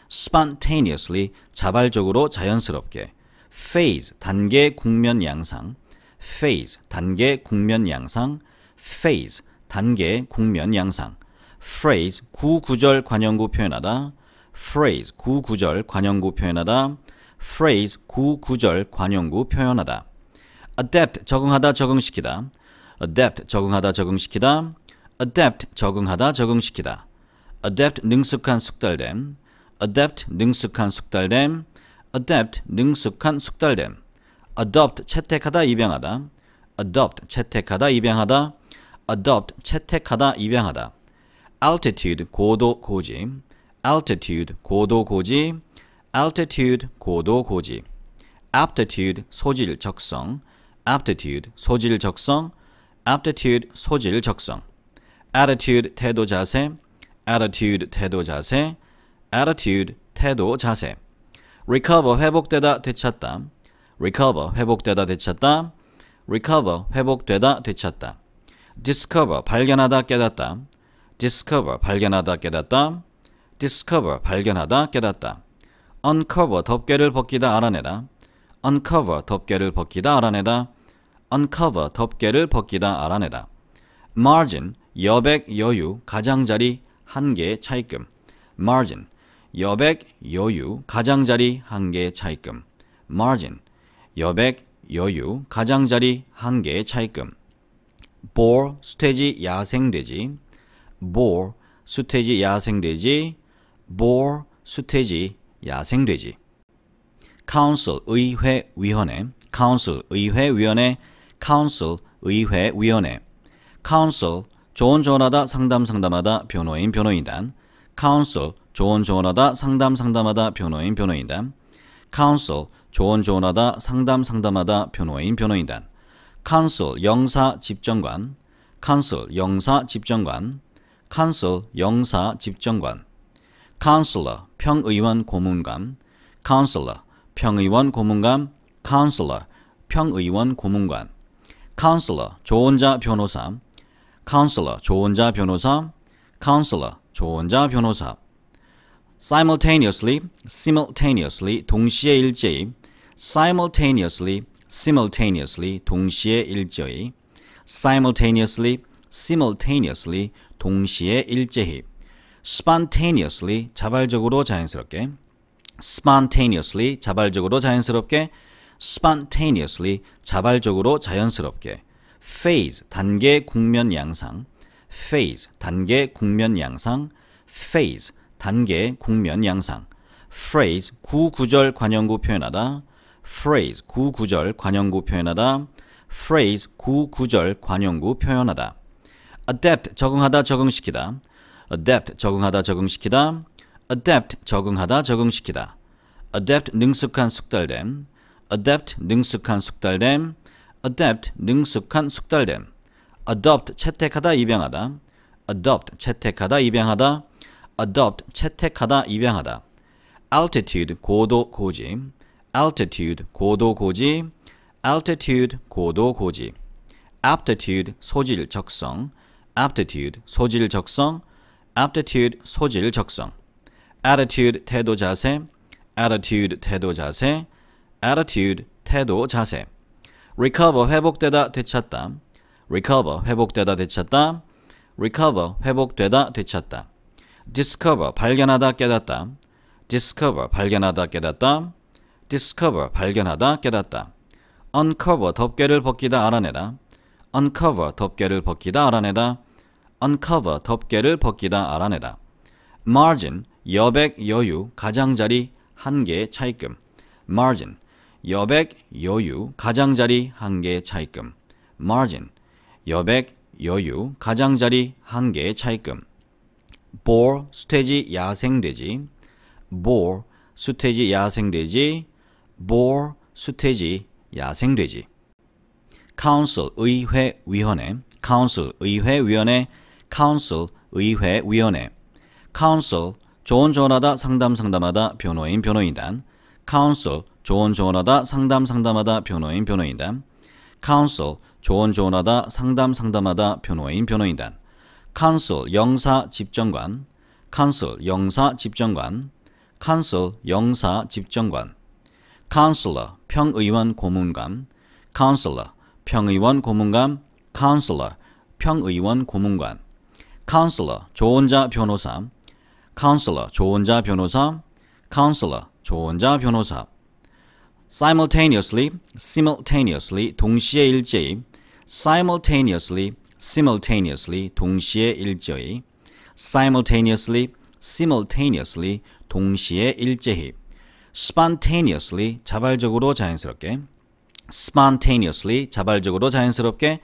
spontaneously 자발적으로 자연스럽게 phase 단계 국면 양상 phase 단계 국면 양상 phase 단계, 국면, 양상 phrase, 구구절 관형구 표현하다 phrase, 구구절 관형구 표현하다 phrase, 구구절 관형구 표현하다 adapt, 적응하다, 적응시키다 adapt, 적응하다, 적응시키다 adapt, 적응하다, 적응시키다 adapt, 능숙한, 숙달됨 adapt, 능숙한, 숙달됨 adapt, 능숙한, 숙달됨 adopt, 채택하다, 입양하다 adopt, 채택하다, 입양하다 adopt 채택하다 입양하다 altitude 고도 고지 altitude 고도 고지 altitude 고도 고지 aptitude 소질 적성 aptitude 소질 적성 aptitude 소질 적성 attitude 태도 자세 attitude 태도 자세 attitude 태도 자세 recover 회복되다 되찾다 recover 회복되다 되찾다 recover 회복되다 되찾다 discover 발견하다 깨닫다 discover 발견하다 깨닫다 discover 발견하다 깨닫다 uncover 덮개를 벗기다 알아내다 uncover 덮개를 벗기다 알아내다 uncover 덮개를 벗기다 알아내다 margin 여백 여유 가장자리 한개 차이금 margin 여백 여유 가장자리 한개 차이금 margin 여백 여유 가장자리 한개 차이금 boar, 수태지, 야생돼지 boar, 수태지, 야생돼지 boar, 수태지, 야생돼지 council, 의회, 위원회 council, 의회, 위원회 council, 의회, 위원회 council, 조언 조언하다, 상담 상담하다, 변호인, 변호인단 council, 조언 조언하다, 상담 상담하다, 변호인, 변호인단 council, 조언 조언하다, 상담 상담하다, 변호인, 변호인단 consul 영사 집정관 consul 영사 집정관 consul 영사 집정관 counselor 평의원 고문감 counselor 평의원 고문감 counselor 평의원 고문관 counselor 조언자 변호사 counselor 조언자 변호사 counselor 조언자 변호사 simultaneously simultaneously 동시에 일제히 simultaneously simultaneously 동시에 일제히 simultaneously simultaneously 동시에 일제히 spontaneously 자발적으로 자연스럽게 spontaneously 자발적으로 자연스럽게 spontaneously 자발적으로 자연스럽게 phase 단계 국면 양상 phase 단계 국면 양상 phase 단계 국면 양상 phrase 구구절 관용구 표현하다 phrase 구구절 관용구 표현하다 phrase 구구절 관형구 표현하다 adapt 적응하다 적응시키다 adapt 적응하다 적응시키다 adapt 적응하다 적응시키다 adapt 능숙한 숙달됨 adapt 능숙한 숙달됨 adapt 능숙한 숙달됨 adopt 채택하다 입양하다 adopt 채택하다 입양하다 adopt 채택하다 입양하다 altitude 고도 고지 altitude 고도 고지 altitude 고도 고지 aptitude 소질 적성 aptitude 소질 적성 aptitude 소질 적성 attitude 태도 자세 attitude 태도 자세 attitude 태도 자세 recover 회복되다 되찾다 recover 회복되다 되찾다 recover 회복되다 되찾다 discover 발견하다 깨닫다 discover 발견하다 깨닫다 discover 발견하다 깨닫다 uncover 덮개를 벗기다 알아내다 uncover 덮개를 벗기다 알아내다 uncover 덮개를 벗기다 알아내다 margin 여백 여유 가장자리 한개 차이금 margin 여백 여유 가장자리 한개 차이금 margin 여백 여유 가장자리 한개 차이금 boar 수태지 야생돼지 boar 수태지 야생돼지 boar, 수태지, 야생돼지 council, 의회, 위원회 council, 의회, 위원회 council, 의회, 위원회 council, 조언 조언하다 상담 상담하다 변호인 변호인단 council, 조언 조언하다 상담 상담하다 변호인 변호인단 council, 조언 조언하다 상담 상담하다 변호인 변호인단 council, 영사 집정관 council, 영사 집정관 council, 영사 집정관 counselor 평의원 고문감 counselor 평의원 고문감 counselor 평의원 고문관 counselor 조언자 변호사 counselor 조언자 변호사 counselor 조언자 변호사 simultaneously simultaneously 동시에 일제히 simultaneously simultaneously 동시에 일제히 simultaneously simultaneously 동시에 일제히 spontaneously 자발적으로 자연스럽게 spontaneously 자발적으로 자연스럽게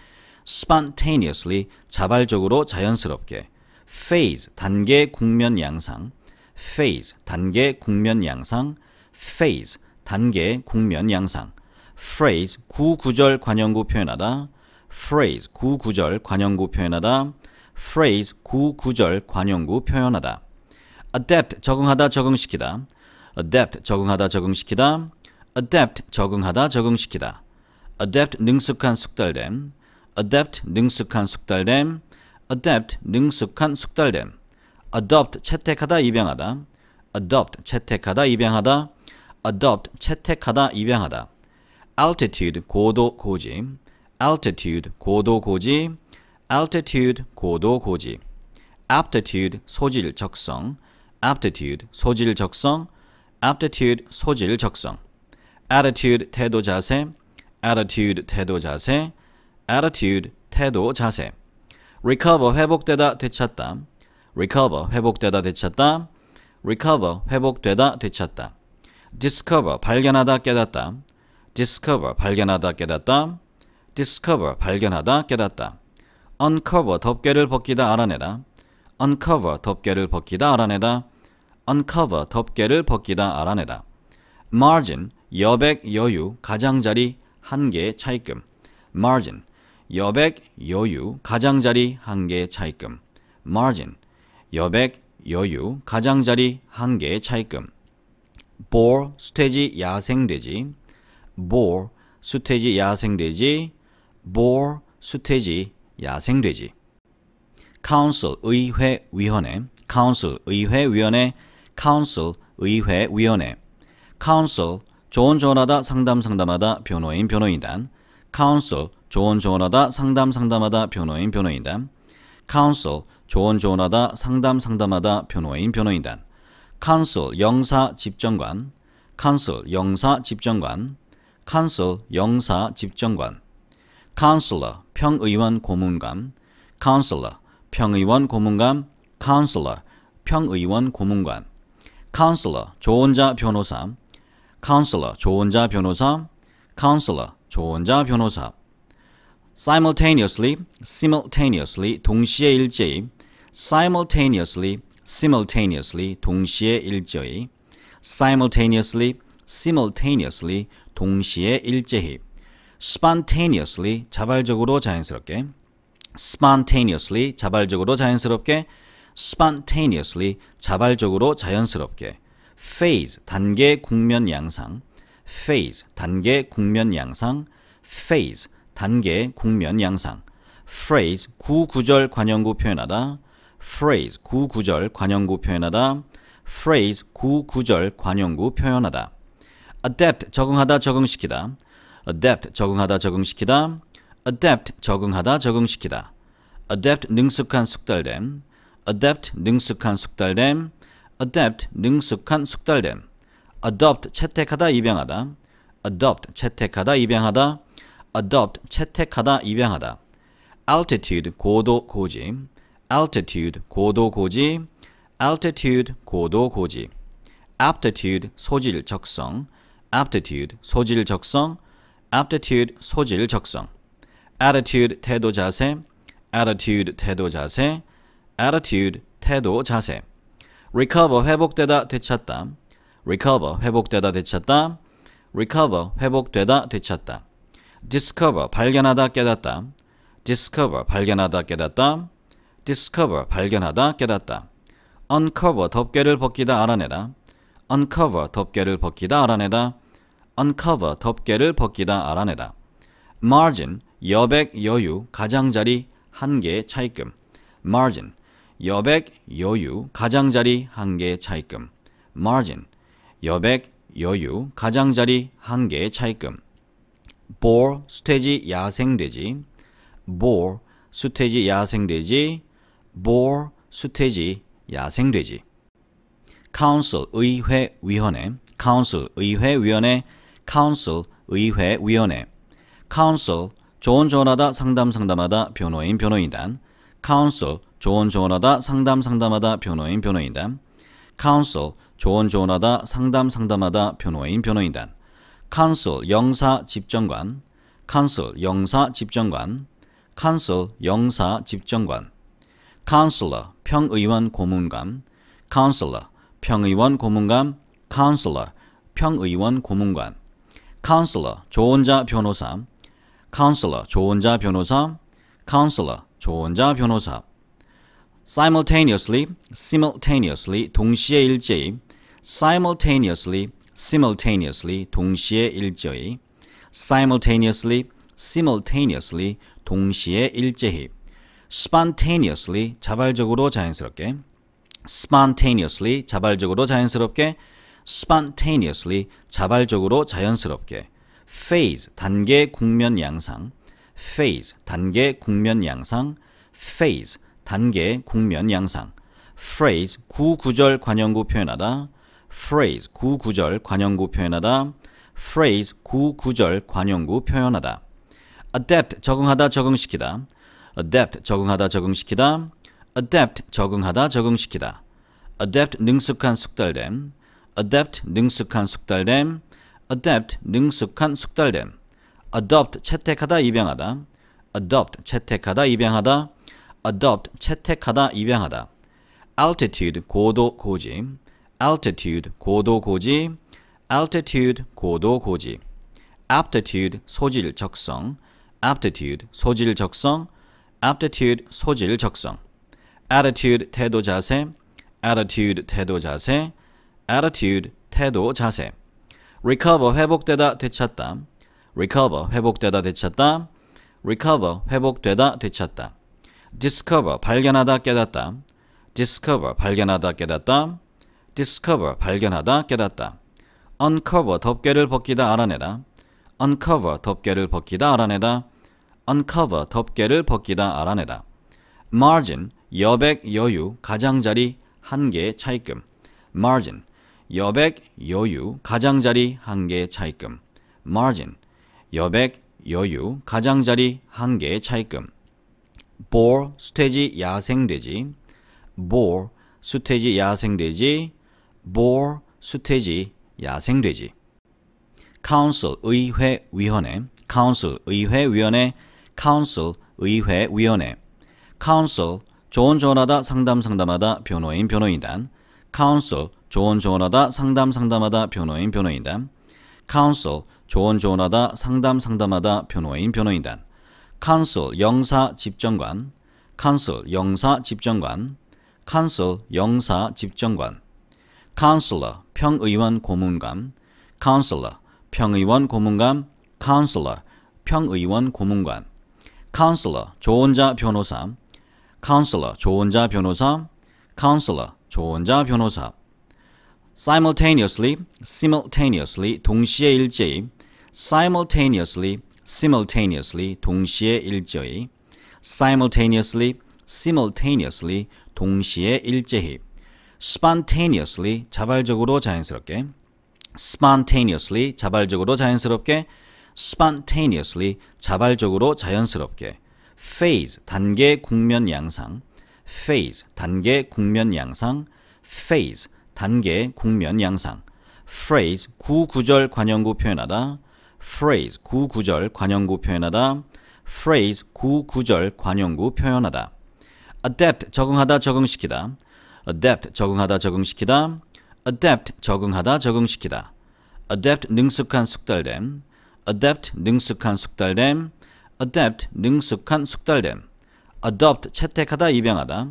spontaneously 자발적으로 자연스럽게 phase 단계 국면 양상 phase 단계 국면 양상 phase 단계 국면 양상 phrase 구구절 관형구 표현하다 phrase 구구절 관형구 표현하다 phrase 구구절 관형구 표현하다 adapt 적응하다 적응시키다 adapt 적응하다 적응시키다 adapt 적응하다 적응시키다 adapt 능숙한 숙달됨 adapt 능숙한 숙달됨 adapt 능숙한 숙달됨 adopt 채택하다 입양하다 adopt 채택하다 입양하다 adopt 채택하다 입양하다 altitude 고도 고지 altitude 고도 고지 altitude 고도 고지 aptitude 소질 적성 aptitude 소질 적성 aptitude 소질 적성 attitude 태도 자세 attitude 태도 자세 attitude 태도 자세 recover 회복되다 되찾다 recover 회복되다 되찾다 recover 회복되다 되찾다 discover 발견하다 깨닫다 discover 발견하다 깨닫다 discover 발견하다 깨닫다 uncover 덮개를 벗기다 알아내다 uncover 덮개를 벗기다 알아내다 uncover 덮개를 벗기다 알아내다 margin 여백 여유 가장자리 한개 차이금 margin 여백 여유 가장자리 한개 차이금 margin 여백 여유 가장자리 한개 차이금 boar 수태지 야생돼지 boar 수태지 야생돼지 boar 수태지 야생돼지 council 의회 위원회 council 의회 위원회 counsel 의회 위원회 counsel 조언 조언하다 상담 상담하다 변호인 변호인단 counsel 조언 조언하다 상담 상담하다 변호인 변호인단 counsel 조언 조언하다 상담 상담하다 변호인 변호인단 counsel 영사 집정관 counsel 영사 집정관 counsel 영사 집정관 counselor 평의원 고문관 counselor 평의원 고문관 counselor 평의원 고문관 counselor 조언자 변호사 counselor 조언자 변호사 counselor 조언자 변호사 simultaneously simultaneously 동시에 일제히 simultaneously simultaneously 동시에 일제히 simultaneously simultaneously 동시에 일제히 spontaneously 자발적으로 자연스럽게 spontaneously 자발적으로 자연스럽게 spontaneously 자발적으로 자연스럽게 phase 단계 국면 양상 phase 단계 국면 양상 phase 단계 국면 양상 phrase 구구절 관형구 표현하다 phrase 구구절 관형구 표현하다 phrase 구구절 관형구 표현하다 adapt 적응하다 적응시키다 adapt 적응하다 적응시키다 adapt 적응하다 적응시키다 adapt 능숙한 숙달됨 adapt 능숙한 숙달됨, adapt 능숙한 숙달됨, adopt 채택하다 입양하다, adopt 채택하다 입양하다, adopt 채택하다 입양하다, altitude 고도 고지, altitude 고도 고지, altitude 고도 고지, aptitude 소질 적성, aptitude 소질 적성, aptitude 소질 적성, attitude 태도 자세, attitude 태도 자세, attitude, 태도, 자세 recover, 회복되다, 되찾다 recover, 회복되다, 되찾다 recover, 회복되다, 되찾다 discover, 발견하다, 깨닫다 discover, 발견하다, 깨닫다 discover, 발견하다, 깨닫다 uncover, 덮개를 벗기다, 알아내다 uncover, 덮개를 벗기다, 알아내다 uncover, 덮개를 벗기다, 알아내다 margin, 여백, 여유, 가장자리, 한계, 차이금 margin, 여백, 여유, 가장자리 한 개의 차입금. margin, 여백, 여유, 가장자리 한개 차입금. boar, 수태지, 야생돼지. boar, 수태지, 야생돼지. boar, 수태지, 야생돼지. council, 의회, 위원회. council, 의회, 위원회. council, 의회, 위원회. council, 조언 조언하다, 상담 상담하다, 변호인, 변호인단. council, 조언 조언하다 상담 상담하다 변호인 변호인단 counsel 조언 조언하다 상담 상담하다 변호인 변호인단 counsel 영사 집정관 counsel 영사 집정관 counsel 영사 집정관 counselor 평의원 고문관 counselor 평의원 고문관 counselor 평의원 고문관 counselor 조언자 변호사 counselor 조언자 변호사 counselor 조언자 변호사 simultaneously, simultaneously 동시에 일제히 simultaneously, simultaneously 동시에 일제히 simultaneously, simultaneously 동시에 일제히 spontaneously 자발적으로 자연스럽게 spontaneously 자발적으로 자연스럽게 spontaneously 자발적으로 자연스럽게 phase 단계 국면 양상 phase 단계 국면 양상 phase 단계, 국면, 양상 phrase, 구구절 관형구 표현하다 phrase, 구구절 관형구 표현하다 phrase, 구구절 관형구 표현하다 adapt, 적응하다, 적응시키다 adapt, 적응하다, 적응시키다 adapt, 적응하다, 적응시키다 adapt, 능숙한, 숙달됨 adapt, 능숙한, 숙달됨 adapt, 능숙한, 숙달됨 adopt, 채택하다, 입양하다 adopt, 채택하다, 입양하다 adopt 채택하다 입양하다 altitude 고도 고지 altitude 고도 고지 altitude 고도 고지 aptitude 소질 적성 aptitude 소질 적성 aptitude 소질 적성 attitude 태도 자세 attitude 태도 자세 attitude 태도 자세 recover 회복되다 되찾다 recover 회복되다 되찾다 recover 회복되다 되찾다 discover 발견하다 깨닫다 discover 발견하다 깨닫다 discover 발견하다 깨닫다 uncover 덮개를 벗기다 알아내다 uncover 덮개를 벗기다 알아내다 uncover 덮개를 벗기다 알아내다 margin 여백 여유 가장자리 한개 차이금 margin 여백 여유 가장자리 한개 차이금 margin 여백 여유 가장자리 한개 차이금 boar, 수태지, 야생돼지 boar, 수태지, 야생돼지 boar, 수태지, 야생돼지 council, 의회, 위원회 council, 의회, 위원회 council, 의회, 위원회 council, 조언 조언하다, 상담 상담하다, 변호인, 변호인단 council, 조언 조언하다, 상담 상담하다, 변호인, 변호인단 council, 조언 조언하다, 상담 상담하다, 변호인, 변호인단 consul 영사 집정관 consul 영사 집정관 consul 영사 집정관 counselor 평의원 고문감 counselor 평의원 고문감 counselor 평의원 고문관 counselor 조언자 변호사 counselor 조언자 변호사 counselor 조언자 변호사 simultaneously simultaneously 동시에 일제히 simultaneously simultaneously 동시에 일제히 simultaneously simultaneously 동시에 일제히 spontaneously 자발적으로 자연스럽게 spontaneously 자발적으로 자연스럽게 spontaneously 자발적으로 자연스럽게 phase 단계 국면 양상 phase 단계 국면 양상 phase 단계 국면 양상 phrase 구구절 관용구 표현하다 phrase 구구절 관용구 표현하다 phrase 구구절 관형구 표현하다 adapt 적응하다 적응시키다 adapt 적응하다 적응시키다 adapt 적응하다 적응시키다 adapt 능숙한 숙달됨 adapt 능숙한 숙달됨 adapt 능숙한 숙달됨 adopt 채택하다 입양하다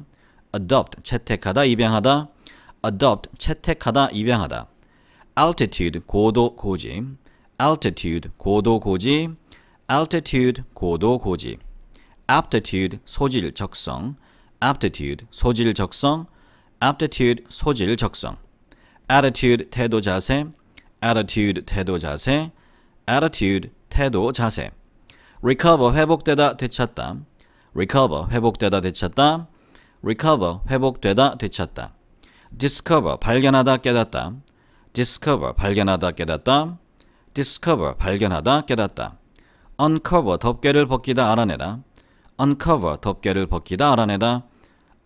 adopt 채택하다 입양하다 adopt 채택하다 입양하다 altitude 고도 고지 altitude 고도 고지 altitude 고도 고지 aptitude 소질 적성 aptitude 소질 적성 aptitude 소질 적성 attitude 태도 자세 attitude 태도 자세 attitude 태도 자세 recover 회복되다 되찾다 recover 회복되다 되찾다 recover 회복되다 되찾다 discover 발견하다 깨닫다 discover 발견하다 깨닫다 discover 발견하다 깨닫다 uncover 덮개를 벗기다 알아내다 uncover 덮개를 벗기다 알아내다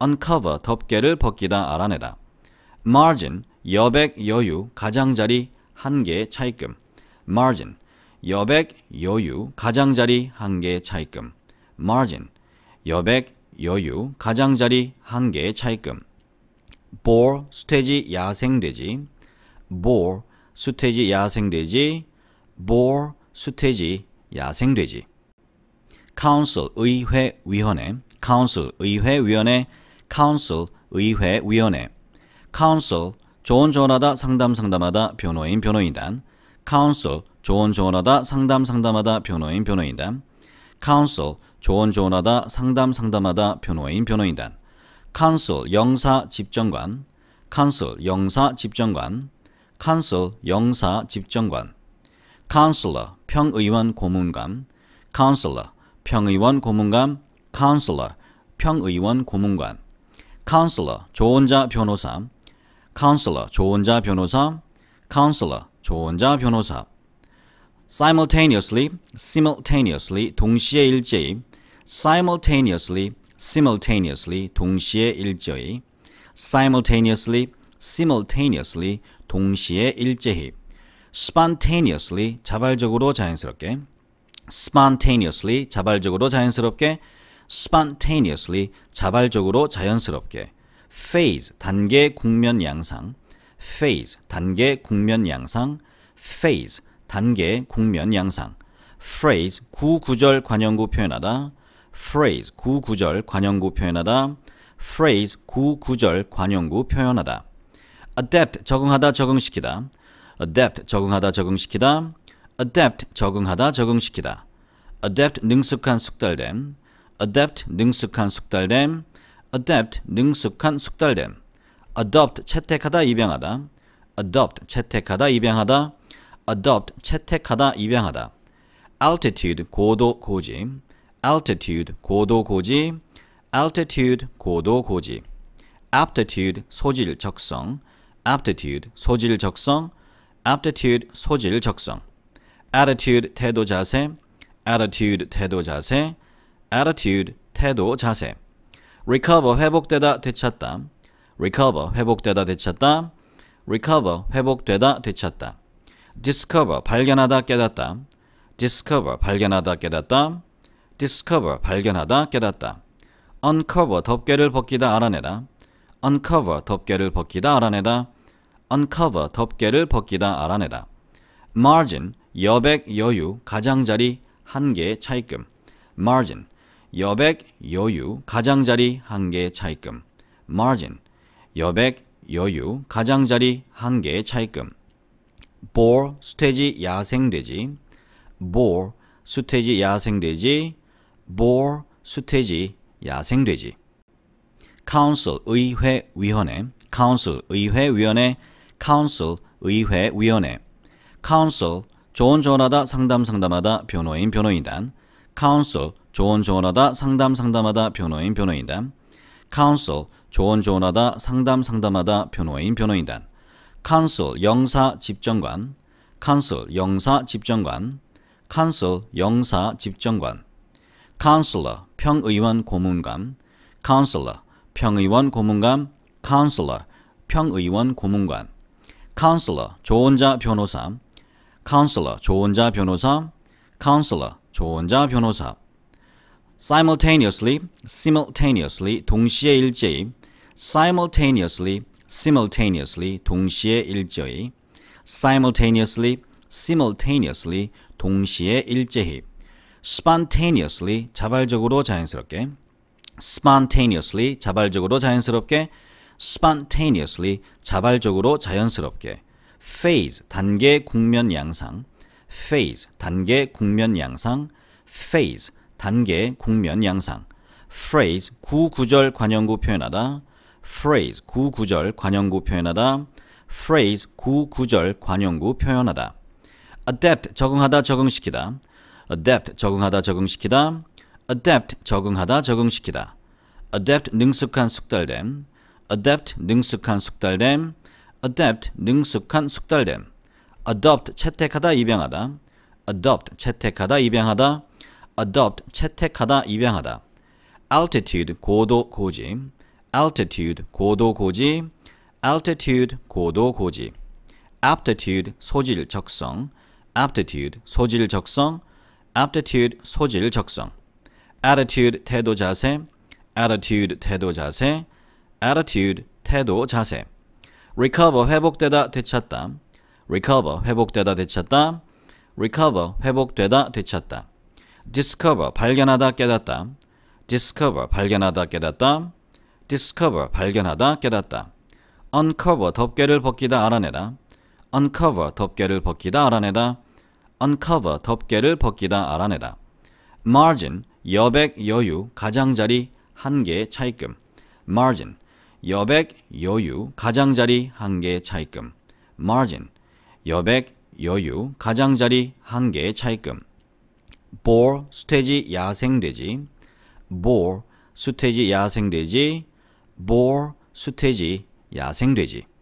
uncover 덮개를 벗기다 알아내다 margin 여백 여유 가장자리 한개 차이금 margin 여백 여유 가장자리 한개 차이금 margin 여백 여유 가장자리 한개 차이금 boar 수태지 야생돼지 boar 수태지 야생돼지 boar, 수태지, 야생돼지 council, 의회, 위원회 council, 의회, 위원회 council, 의회, 위원회 council, 조언 조언하다 상담 상담하다 변호인 변호인단 council, 조언 조언하다 상담 상담하다 변호인 변호인단 council, 조언 조언하다 상담 상담하다 변호인 변호인단 council, 영사 집정관 council, 영사 집정관 council, 영사 집정관 counselor 평의원 고문감 counselor 평의원 고문감 counselor 평의원 고문관 counselor 조언자 변호사 counselor 조언자 변호사 counselor 조언자 변호사 simultaneously simultaneously 동시에 일제히 simultaneously simultaneously 동시에 일제히 simultaneously simultaneously 동시에 일제히 spontaneously 자발적으로 자연스럽게 spontaneously 자발적으로 자연스럽게 spontaneously 자발적으로 자연스럽게 phase 단계 국면 양상 phase 단계 국면 양상 phase 단계 국면 양상 phrase 구구절 관형구 표현하다 phrase 구구절 관형구 표현하다 phrase 구구절 관형구 표현하다 adapt 적응하다 적응시키다 adapt 적응하다 적응시키다 adapt 적응하다 적응시키다 adapt 능숙한 숙달됨 adapt 능숙한 숙달됨 adapt 능숙한 숙달됨 adopt 채택하다 입양하다 adopt 채택하다 입양하다 adopt 채택하다 입양하다 altitude 고도 고지 altitude 고도 고지 altitude 고도 고지 aptitude 소질 적성 aptitude 소질 적성 aptitude 소질 적성 attitude 태도 자세 attitude 태도 자세 attitude 태도 자세 recover 회복되다 되찾다 recover 회복되다 되찾다 recover 회복되다 되찾다 discover 발견하다 깨닫다 discover 발견하다 깨닫다 discover 발견하다 깨닫다 uncover 덮개를 벗기다 알아내다 uncover 덮개를 벗기다 알아내다 uncover 덮개를 벗기다 알아내다 margin 여백 여유 가장자리 한개 차이금 margin 여백 여유 가장자리 한개 차이금 margin 여백 여유 가장자리 한개 차이금 boar 수태지 야생돼지 boar 수태지 야생돼지 boar 수태지 야생돼지 council 의회 위원회 council 의회 위원회 counsel 의회 위원회 counsel 조언 조언하다 상담 상담하다 변호인 변호인단 counsel 조언 조언하다 상담 상담하다 변호인 변호인단 counsel 조언 조언하다 상담 상담하다 변호인 변호인단 counsel 영사 집정관 counsel 영사 집정관 counsel 영사 집정관 counselor 평의원 고문관 counselor 평의원 고문관 counselor 평의원 고문관 counselor 조언자 변호사 counselor 조언자 변호사 counselor 조언자 변호사 simultaneously simultaneously 동시에 일제히 simultaneously simultaneously 동시에 일제히 simultaneously simultaneously 동시에 일제히 spontaneously 자발적으로 자연스럽게 spontaneously 자발적으로 자연스럽게 spontaneously 자발적으로 자연스럽게 phase 단계 국면 양상 phase 단계 국면 양상 phase 단계 국면 양상 phrase 구구절 관형구 표현하다 phrase 구구절 관형구 표현하다 phrase 구구절 관형구 표현하다 adapt 적응하다 적응시키다 adapt 적응하다 적응시키다 adapt 적응하다 적응시키다 adapt 능숙한 숙달됨 adapt 능숙한 숙달됨, adapt 능숙한 숙달됨, adopt 채택하다 입양하다, adopt 채택하다 입양하다, adopt 채택하다 입양하다, altitude 고도 고지, altitude 고도 고지, altitude 고도 고지, aptitude 소질 적성, aptitude 소질 적성, aptitude 소질 적성, attitude 태도 자세, attitude 태도 자세, attitude, 태도, 자세 recover, 회복되다, 되찾다 recover, 회복되다, 되찾다 recover, 회복되다, 되찾다 discover, 발견하다, 깨닫다 discover, 발견하다, 깨닫다 discover, 발견하다, 깨닫다 uncover, 덮개를 벗기다, 알아내다 uncover, 덮개를 벗기다, 알아내다 uncover, 덮개를 벗기다, 알아내다 margin, 여백, 여유, 가장자리, 한계, 차이금 margin, 여백, 여유, 가장자리 한 개의 차입금. margin, 여백, 여유, 가장자리 한 개 차입금. boar, 수태지, 야생돼지. boar, 수태지, 야생돼지. boar, 수태지, 야생돼지.